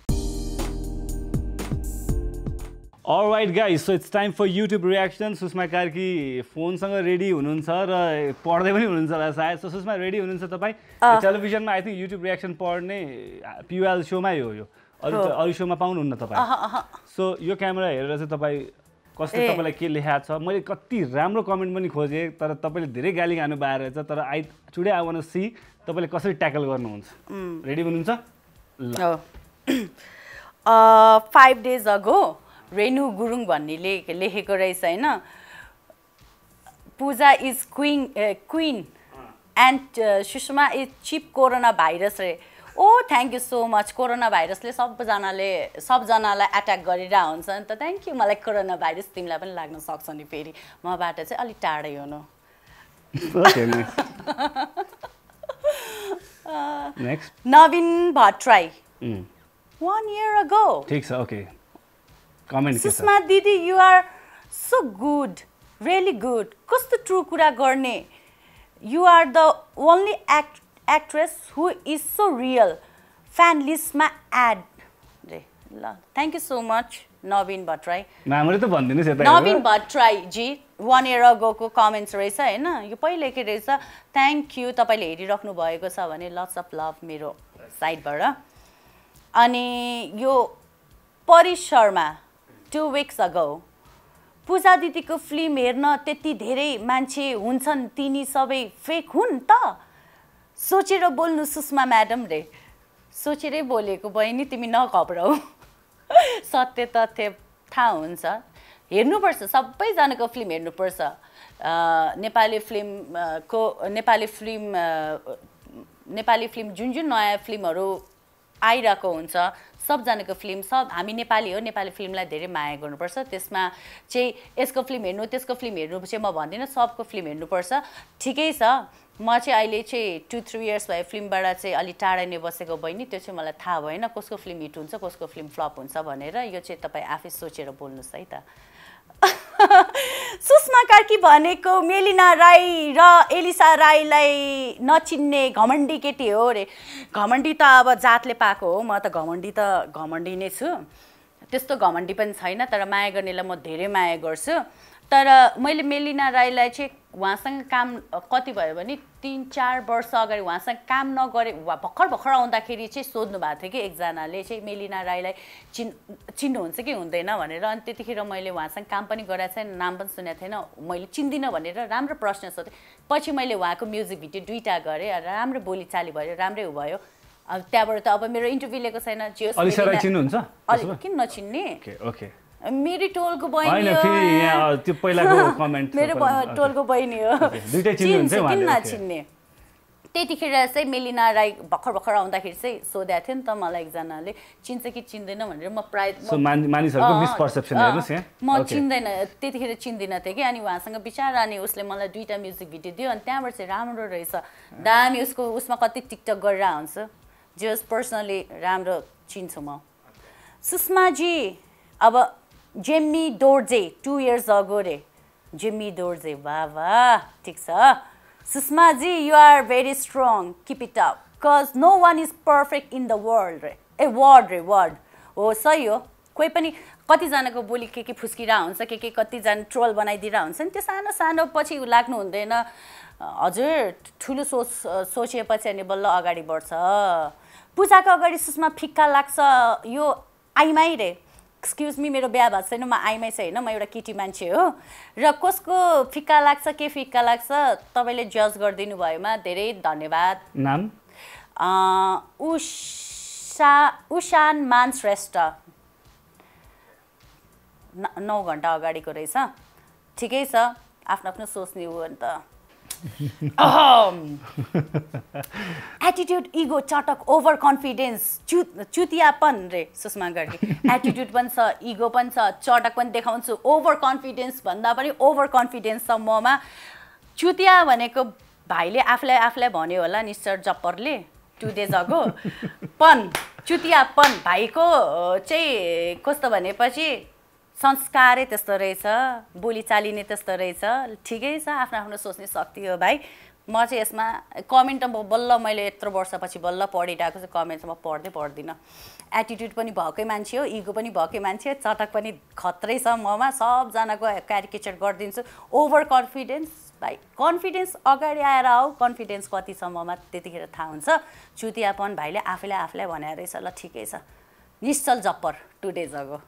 all right guy so it's time for YouTube reaction Sushma Karki फोनसँग रेडी हुनुहुन्छ र पढ्दै पनि हुनुहुन्छ होला सायद सो सुषमा रेडी हुनुहुन्छ तपाईँ टेलिभिजनमा आई थिङ्क युट्युब रियाक्सन पढ्ने पियुएल सोमै हो यो अरू अरू सोमा पाउनुहुन्न तपाईँ सो यो क्यामेरा हेरेर चाहिँ तपाईँ कसले तपाईँलाई के लेखाएको छ मैले कति राम्रो कमेन्ट पनि खोजेँ तर तपाईँले धेरै गाली खानु बाहिर रहेछ तर I today I want see तपाईँले कसरी ट्याकल गर्नुहुन्छ रेडी हुनुहुन्छ ल five days ago Renu Gurung भन्नेले लेखेको रहेछ होइन Puja is queen queen and Sushma is cheap corona virus रे oh thank you so much corona भाइरसले सबजनाले सबजनालाई एट्याक गरिरह हुन्छ नि त थ्याङ्क यू मलाई कोरोना भाइरस तिमीलाई पनि लाग्न सक्छ नि फेरि मबाट चाहिँ अलिक टाढै हुनु Navin Bhattarai one year ago ठिक छ ओके कमेन्ट सुषमा दिदी you are so good really good कस्तो ट्रु कुरा गर्ने you are the only act actress who is so real fan लिस्टमा एड रे ल thank you so much Navin Bhattarai Navin भट्टराईजी वान इयर अगोको कमेन्ट्स रहेछ होइन यो पहिलेकै रहेछ थ्याङ्क यू तपाईँले हेरिराख्नु भएको छ भने लट्स अफ लभ मेरो साइडबाट अनि यो Pari Sharma two weeks ago Puja दिदीको फिल्म हेर्न त्यति धेरै मान्छे हुन्छन् तिनी सबै फेक हुन् त सोचेर बोल्नु सुषमा म्याडम रे सोचेरै बोलेको बहिनी तिमी नघबराउ सत्य तथ्य थाहा हुन्छ हेर्नुपर्छ सबैजनाको फिल्म हेर्नुपर्छ नेपाली फिल्मको नेपाली फिल्म नेपाली फिल्म जुन जुन नयाँ फिल्महरू आइरहेको हुन्छ सबजनाको फिल्म सब हामी नेपाली हो नेपाली फिल्मलाई धेरै माया गर्नुपर्छ त्यसमा चाहिँ यसको फिल्म हेर्नु त्यसको फिल्म हेर्नु चाहिँ म भन्दिनँ सबको फिल्म हेर्नुपर्छ ठिकै छ म चाहिँ अहिले चाहिँ टु थ्री इयर्स भयो फिल्मबाट चाहिँ अलिक टाढा नै बसेको बहिनी त्यो चाहिँ मलाई थाहा भएन कसको फिल्म हिट हुन्छ कसको फिल्म फ्लप हुन्छ भनेर यो चाहिँ तपाईँ आफै सोचेर बोल्नुहोस् है त सुषमा कार्की भनेको मेलिना राई र एलिसा राईलाई नचिन्ने घमण्डी केटी हो अरे घमण्डी त अब जातले पाएको हो म त घमण्डी त घमण्डी नै छु त्यस्तो घमण्डी पनि छैन तर माया गर्नेलाई म धेरै माया गर्छु तर मैले मेलिना राईलाई चाहिँ उहाँसँग काम कति भयो भने तिन चार वर्ष अगाडि उहाँसँग काम नगरे भर्खर भर्खर आउँदाखेरि चाहिँ सोध्नु भएको थियो कि एकजनाले चाहिँ मेलिना राईलाई चिन् चिन्नुहुन्छ कि हुँदैन भनेर अनि त्यतिखेर मैले उहाँसँग काम पनि गराएको छैन नाम पनि सुनेको थिएन मैले चिन्दिनँ भनेर राम्रो प्रश्न सोधेँ पछि मैले उहाँको म्युजिक भिडियो दुइटा गरेँ राम्रो बोलीचाली भयो राम्रै भयो अब त्यहाँबाट त अब मेरो इन्टरभ्यू लिएको छैन अलिक किन नचिन्ने मेरो टोलको बहिनी मेरो टोलको बहिनी हो किन नचिन्ने त्यतिखेर चाहिँ मेलिना राई भर्खर भर्खर आउँदाखेरि चाहिँ सोधेको थियो नि त मलाई एकजनाले चिन्छ कि चिन्दैन भनेर म प्रायः म चिन्दैन त्यतिखेर चिन्दिनँ थिएँ कि अनि उहाँसँग विचार अनि उसले मलाई दुईवटा म्युजिक भिडियो दियो अनि त्यहाँबाट चाहिँ राम्रो रहेछ दामी उसको उसमा कति टिकटक गरेर आउँछ जस पर्सनली राम्रो चिन्छु म सुषमाजी अब जेम्मी डोर्जे टु इयर्स अगो रे जेम्मी डोर्जे वाह वाह ठिक छ सुषमाजी you are very strong keep it up cause no one is perfect in the world रे ए वर्ड रे वर्ड हो सही हो कोही पनि कतिजनाको बोली के के फुस्किरा हुन्छ के के कतिजना ट्रोल बनाइदिरह हुन्छ नि त्यो सानो सानो पछि लाग्नु हुँदैन हजुर ठुलो सोच सोचेपछि अनि बल्ल अगाडि बढ्छ पूजाको अगाडि सुषमा फिक्का लाग्छ यो आइमाई रे एक्सक्युज मी मेरो बिहा भएको छैन म आइमै छ होइन म एउटा केटी मान्छे हो र कसको फिक्का लाग्छ के फिक्का लाग्छ तपाईँले जज गरिदिनु भएमा धेरै धन्यवाद नाम उषा उषान मान श्रेष्ठ नौ घन्टा अगाडिको रहेछ ठिकै छ आफ्नो आफ्नो सोच्ने हो अन्त एटिट्युड इगो चटक ओभर कन्फिडेन्स चु चुतियापन रे सुषमा गर्गी एटिट्युड पनि छ इगो पनि छ चटक पनि देखाउँछु ओभर कन्फिडेन्स भन्दा पनि ओभर कन्फिडेन्स छ ममा चुतिया भनेको भाइले आफूलाई आफूलाई भन्यो होला मिस्टर जप्परले टु डेज अगो पन चुतियापन भाइको चाहिँ कस्तो भनेपछि संस्कारै त्यस्तो रहेछ बोलीचाली नै त्यस्तो रहेछ ठिकै छ आफ्नो आफ्नो सोच्ने शक्ति हो भाइ म चाहिँ यसमा कमेन्टमा बल्ल मैले यत्रो वर्षपछि बल्ल पढिरहेको छु कमेन्ट म पढ्दै पढ्दिनँ एटिट्युड पनि भएकै मान्छे हो इगो पनि भएकै मान्छे हो चटक पनि खत्रै छ ममा सबजनाको क्यारिकेचर गरिदिन्छु ओभर कन्फिडेन्स भाइ कन्फिडेन्स अगाडि आएर आऊ कन्फिडेन्स कति छ त्यतिखेर थाहा हुन्छ चुतियापन भाइले आफैले आफूलाई भनेर रहेछ ल ठिकै छ निश्चल जप्पर टुडे जगो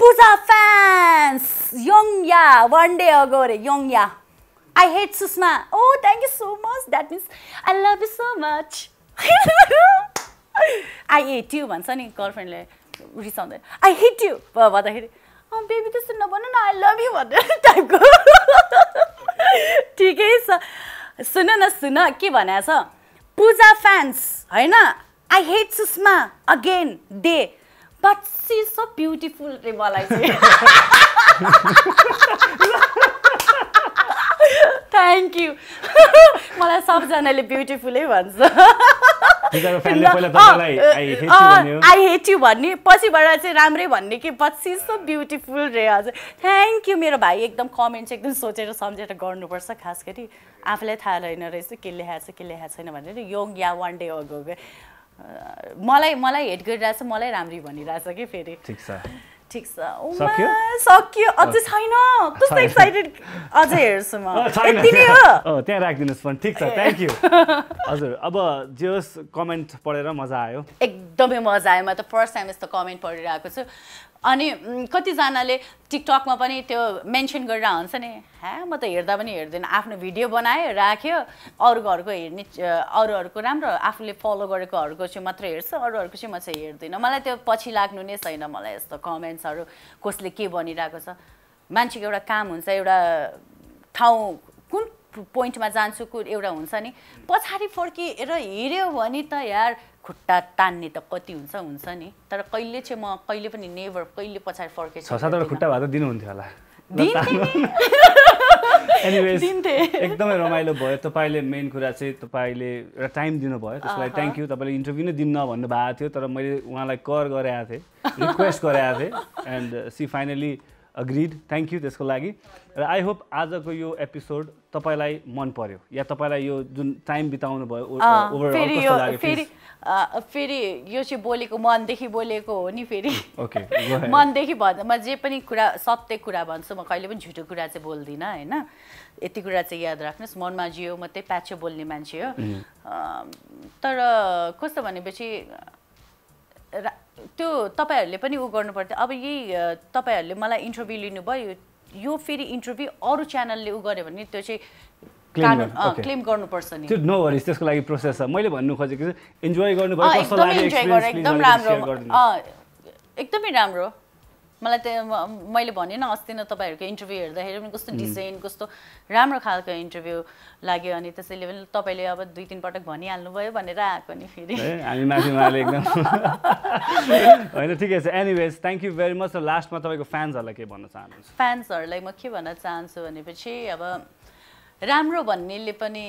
पूजा फ्यान्स योङया वान डे अगो अरे I hate Sushma oh thank you so much that means I love you so much I hate you भन्छ नि गर्लफ्रेन्डले रिसाउँदैन आई हेट यु भन्दाखेरि अँ बेबी त्यस्तो नभन न आई लभ यु भनेर टाइपको ठिकै छ सुन न सुन के भनेको छ पूजा फ्यान्स होइन I hate Sushma again day but she so beautiful रे मलाई चाहिँ थ्याङ्क यू मलाई सबजनाले ब्युटिफुलै भन्छ आई हेट यु भन्ने पछिबाट चाहिँ राम्रै भन्ने कि पछि सो ब्युटिफुल रे हजुर थ्याङ्क यू मेरो भाइ एकदम कमेन्ट चाहिँ एकदम सोचेर सम्झेर गर्नुपर्छ खास गरी आफूलाई थाहा रहेन रहेछ के लेखाएको छ के लेखाएको छैन भनेर योग या वान डे अगो मलाई मलाई हेट गरिरहेछ मलाई राम्री भनिरहेछ कि फेरि ठिक छ ठिक छ सकियो अझै छैन कस्तो एक्साइटेड अझै हेर्छु म यति नै हो त्यहाँ राखिदिनुहोस् पनि ठिक छ थ्याङ्क यू हजुर अब जे होस् कमेन्ट पढेर मजा आयो एकदमै मजा आयो म त फर्स्ट टाइम यस्तो कमेन्ट पढिरहेको छु अनि कतिजनाले टिकटकमा पनि त्यो मेन्सन गरेर हुन्छ नि ह्या म त हेर्दा पनि हेर्दैन आफ्नो भिडियो बनायो राख्यो अरू घरको हेर्ने अरूहरूको राम्रो आफूले फलो गरेकोहरूको चाहिँ मात्र हेर्छ अरूहरूको चाहिँ म चाहिँ हेर्दिनँ मलाई त्यो पछि लाग्नु नै छैन मलाई यस्तो कमेन्ट्सहरू कसले के भनिरहेको छ मान्छेको एउटा काम हुन्छ एउटा ठाउँ कुन पोइन्टमा जान्छु एउटा हुन्छ नि पछाडि फर्किएर हिँड्यो भने त यार खुट्टा तान्ने त कति हुन्छ हुन्छ नि तर कहिले चाहिँ म कहिले पनि नेभर कहिले पछाडि फर्केँ छ सातवटा खुट्टा भए त दिनुहुन्थ्यो होला एकदमै रमाइलो भयो तपाईँले मेन कुरा चाहिँ तपाईँले एउटा टाइम दिनुभयो त्यसलाई थ्याङ्क यू तपाईँले इन्टरभ्यू नै दिन्न भन्नुभएको थियो तर मैले उहाँलाई कर गरेको थिएँ रिक्वेस्ट गरेको थिएँ and she finally agreed thank you त्यसको लागि र आई होप आजको यो एपिसोड तपाईँलाई मन पर्यो या तपाईँलाई यो जुन टाइम बिताउनु भयो फेरि यो फेरि यो चाहिँ बोलेको मनदेखि बोलेको हो नि फेरि ओके मनदेखि भन् म जे पनि कुरा सत्य कुरा भन्छु म कहिले पनि झुटो कुरा चाहिँ बोल्दिनँ होइन यति कुरा चाहिँ याद राख्नुहोस् मनमा जियो मात्रै प्याचो बोल्ने मान्छे हो mm-hmm. तर कस्तो भनेपछि त्यो तपाईँहरूले पनि ऊ गर्नुपर्थ्यो अब यही तपाईँहरूले मलाई इन्टरभ्यू लिनुभयो यो फेरि इन्टरभ्यू अरू च्यानलले ऊ गर्यो भने त्यो चाहिँ क्लेम गर्नुपर्छ नि त्यो नो वरिज त्यसको लागि प्रोसेस छ मैले भन्नु खोजेको इन्जोय गर्नु एकदमै राम्रो मलाई त मैले भनेँ अस्ति नै तपाईँहरूको इन्टरभ्यू हेर्दाखेरि पनि कस्तो डिजाइन कस्तो राम्रो खालको इन्टरभ्यू लाग्यो अनि त्यसैले पनि तपाईँले अब दुई तिन पटक भनिहाल्नुभयो भनेर आएको नि फेरि हामी माथि उहाँले एकदम होइन ठिकै छ anyways thank you very much लास्टमा तपाईँको फ्यान्सहरूलाई के भन्न चाहन्छु फ्यान्सहरूलाई म के भन्न चाहन्छु भनेपछि अब राम्रो भन्नेले पनि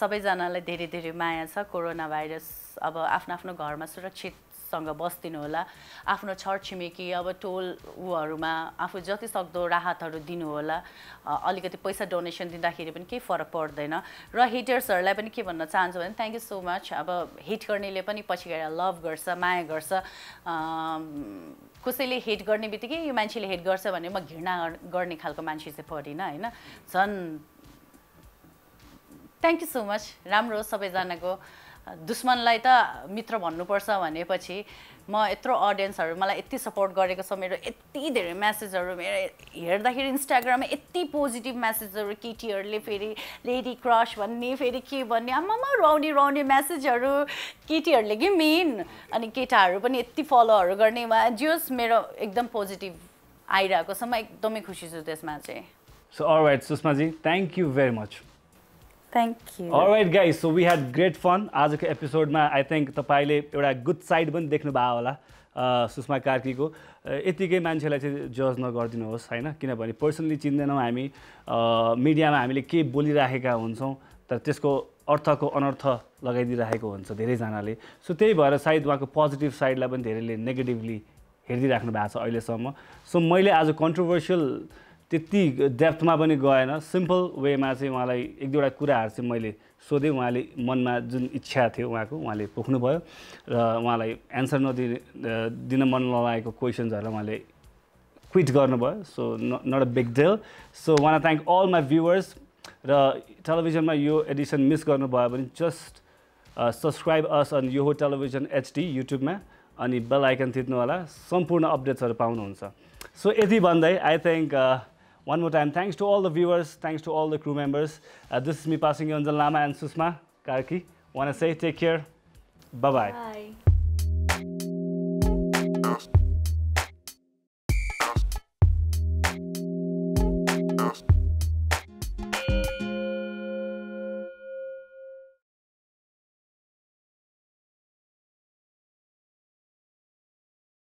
सबैजनालाई धेरै धेरै माया छ कोरोना भाइरस अब आफ्नो आफ्नो घरमा सुरक्षित सँग बस्दिनु होला आफ्नो छर छिमेकी अब टोल ऊहरूमा आफू जतिसक्दो राहतहरू दिनुहोला अलिकति पैसा डोनेसन दिँदाखेरि पनि केही फरक पर्दैन र हिटर्सहरूलाई पनि के भन्न चाहन्छु भने थ्याङ्क यू सो मच अब हिट गर्नेले पनि पछि गएर लभ गर्छ माया गर्छ कसैले हेट गर्ने बित्तिकै यो मान्छेले हेट गर्छ भने म घृणा गर्ने खालको मान्छे चाहिँ परिनँ होइन झन् थ्याङ्क यू सो मच राम्रो सबैजनाको दुश्मनलाई त मित्र भन्नुपर्छ भनेपछि म यत्रो अडियन्सहरू मलाई यति सपोर्ट गरेको छ मेरो यति धेरै म्यासेजहरू मेरो हेर्दाखेरि इन्स्टाग्राममा यति पोजिटिभ म्यासेजहरू केटीहरूले फेरि लेडी क्रस भन्ने फेरि के भन्ने आमामा रौनी रौनी म्यासेजहरू केटीहरूले कि मेन अनि केटाहरू पनि यति फलोहरू गर्ने वा जियोस् मेरो एकदम पोजिटिभ आइरहेको छ म एकदमै खुसी छु त्यसमा चाहिँ सो राइट सुषमाजी thank you very much thank you right guy so we had great fun आजको एपिसोडमा आई थिङ्क तपाईँले एउटा गुड साइड पनि देख्नुभयो होला सुषमा कार्कीको यतिकै मान्छेलाई चाहिँ जज नगरिदिनुहोस् होइन किनभने पर्सनली चिन्दैनौँ हामी मिडियामा हामीले के बोलिराखेका हुन्छौँ तर त्यसको अर्थको अनर्थ लगाइदिइराखेको हुन्छ धेरैजनाले सो त्यही भएर सायद उहाँको पोजिटिभ साइडलाई पनि धेरैले नेगेटिभली हेरिदिइराख्नु भएको छ अहिलेसम्म सो मैले आज कन्ट्रोभर्सियल त्यति डेप्थमा पनि गएन सिम्पल वेमा चाहिँ उहाँलाई एक दुईवटा कुराहरू चाहिँ मैले सोधेँ उहाँले मनमा जुन इच्छा थियो उहाँको उहाँले पोख्नुभयो र उहाँलाई एन्सर नदिने दिन मन नलागेको क्वेसन्सहरूलाई उहाँले क्विट गर्नुभयो so not a big deal so want thank all my viewers र टेलिभिजनमा यो एडिसन मिस गर्नुभयो भने just subscribe us on Yoho television HD युट्युबमा अनि बेल आइकन थिच्नु होला सम्पूर्ण अपडेट्सहरू पाउनुहुन्छ सो यति भन्दै I think One more time, thanks to all the viewers, thanks to all the crew members. Uh, this is me passing you on the Lama and Susma Karki. Want to say take care. Bye-bye. Bye. -bye. Bye.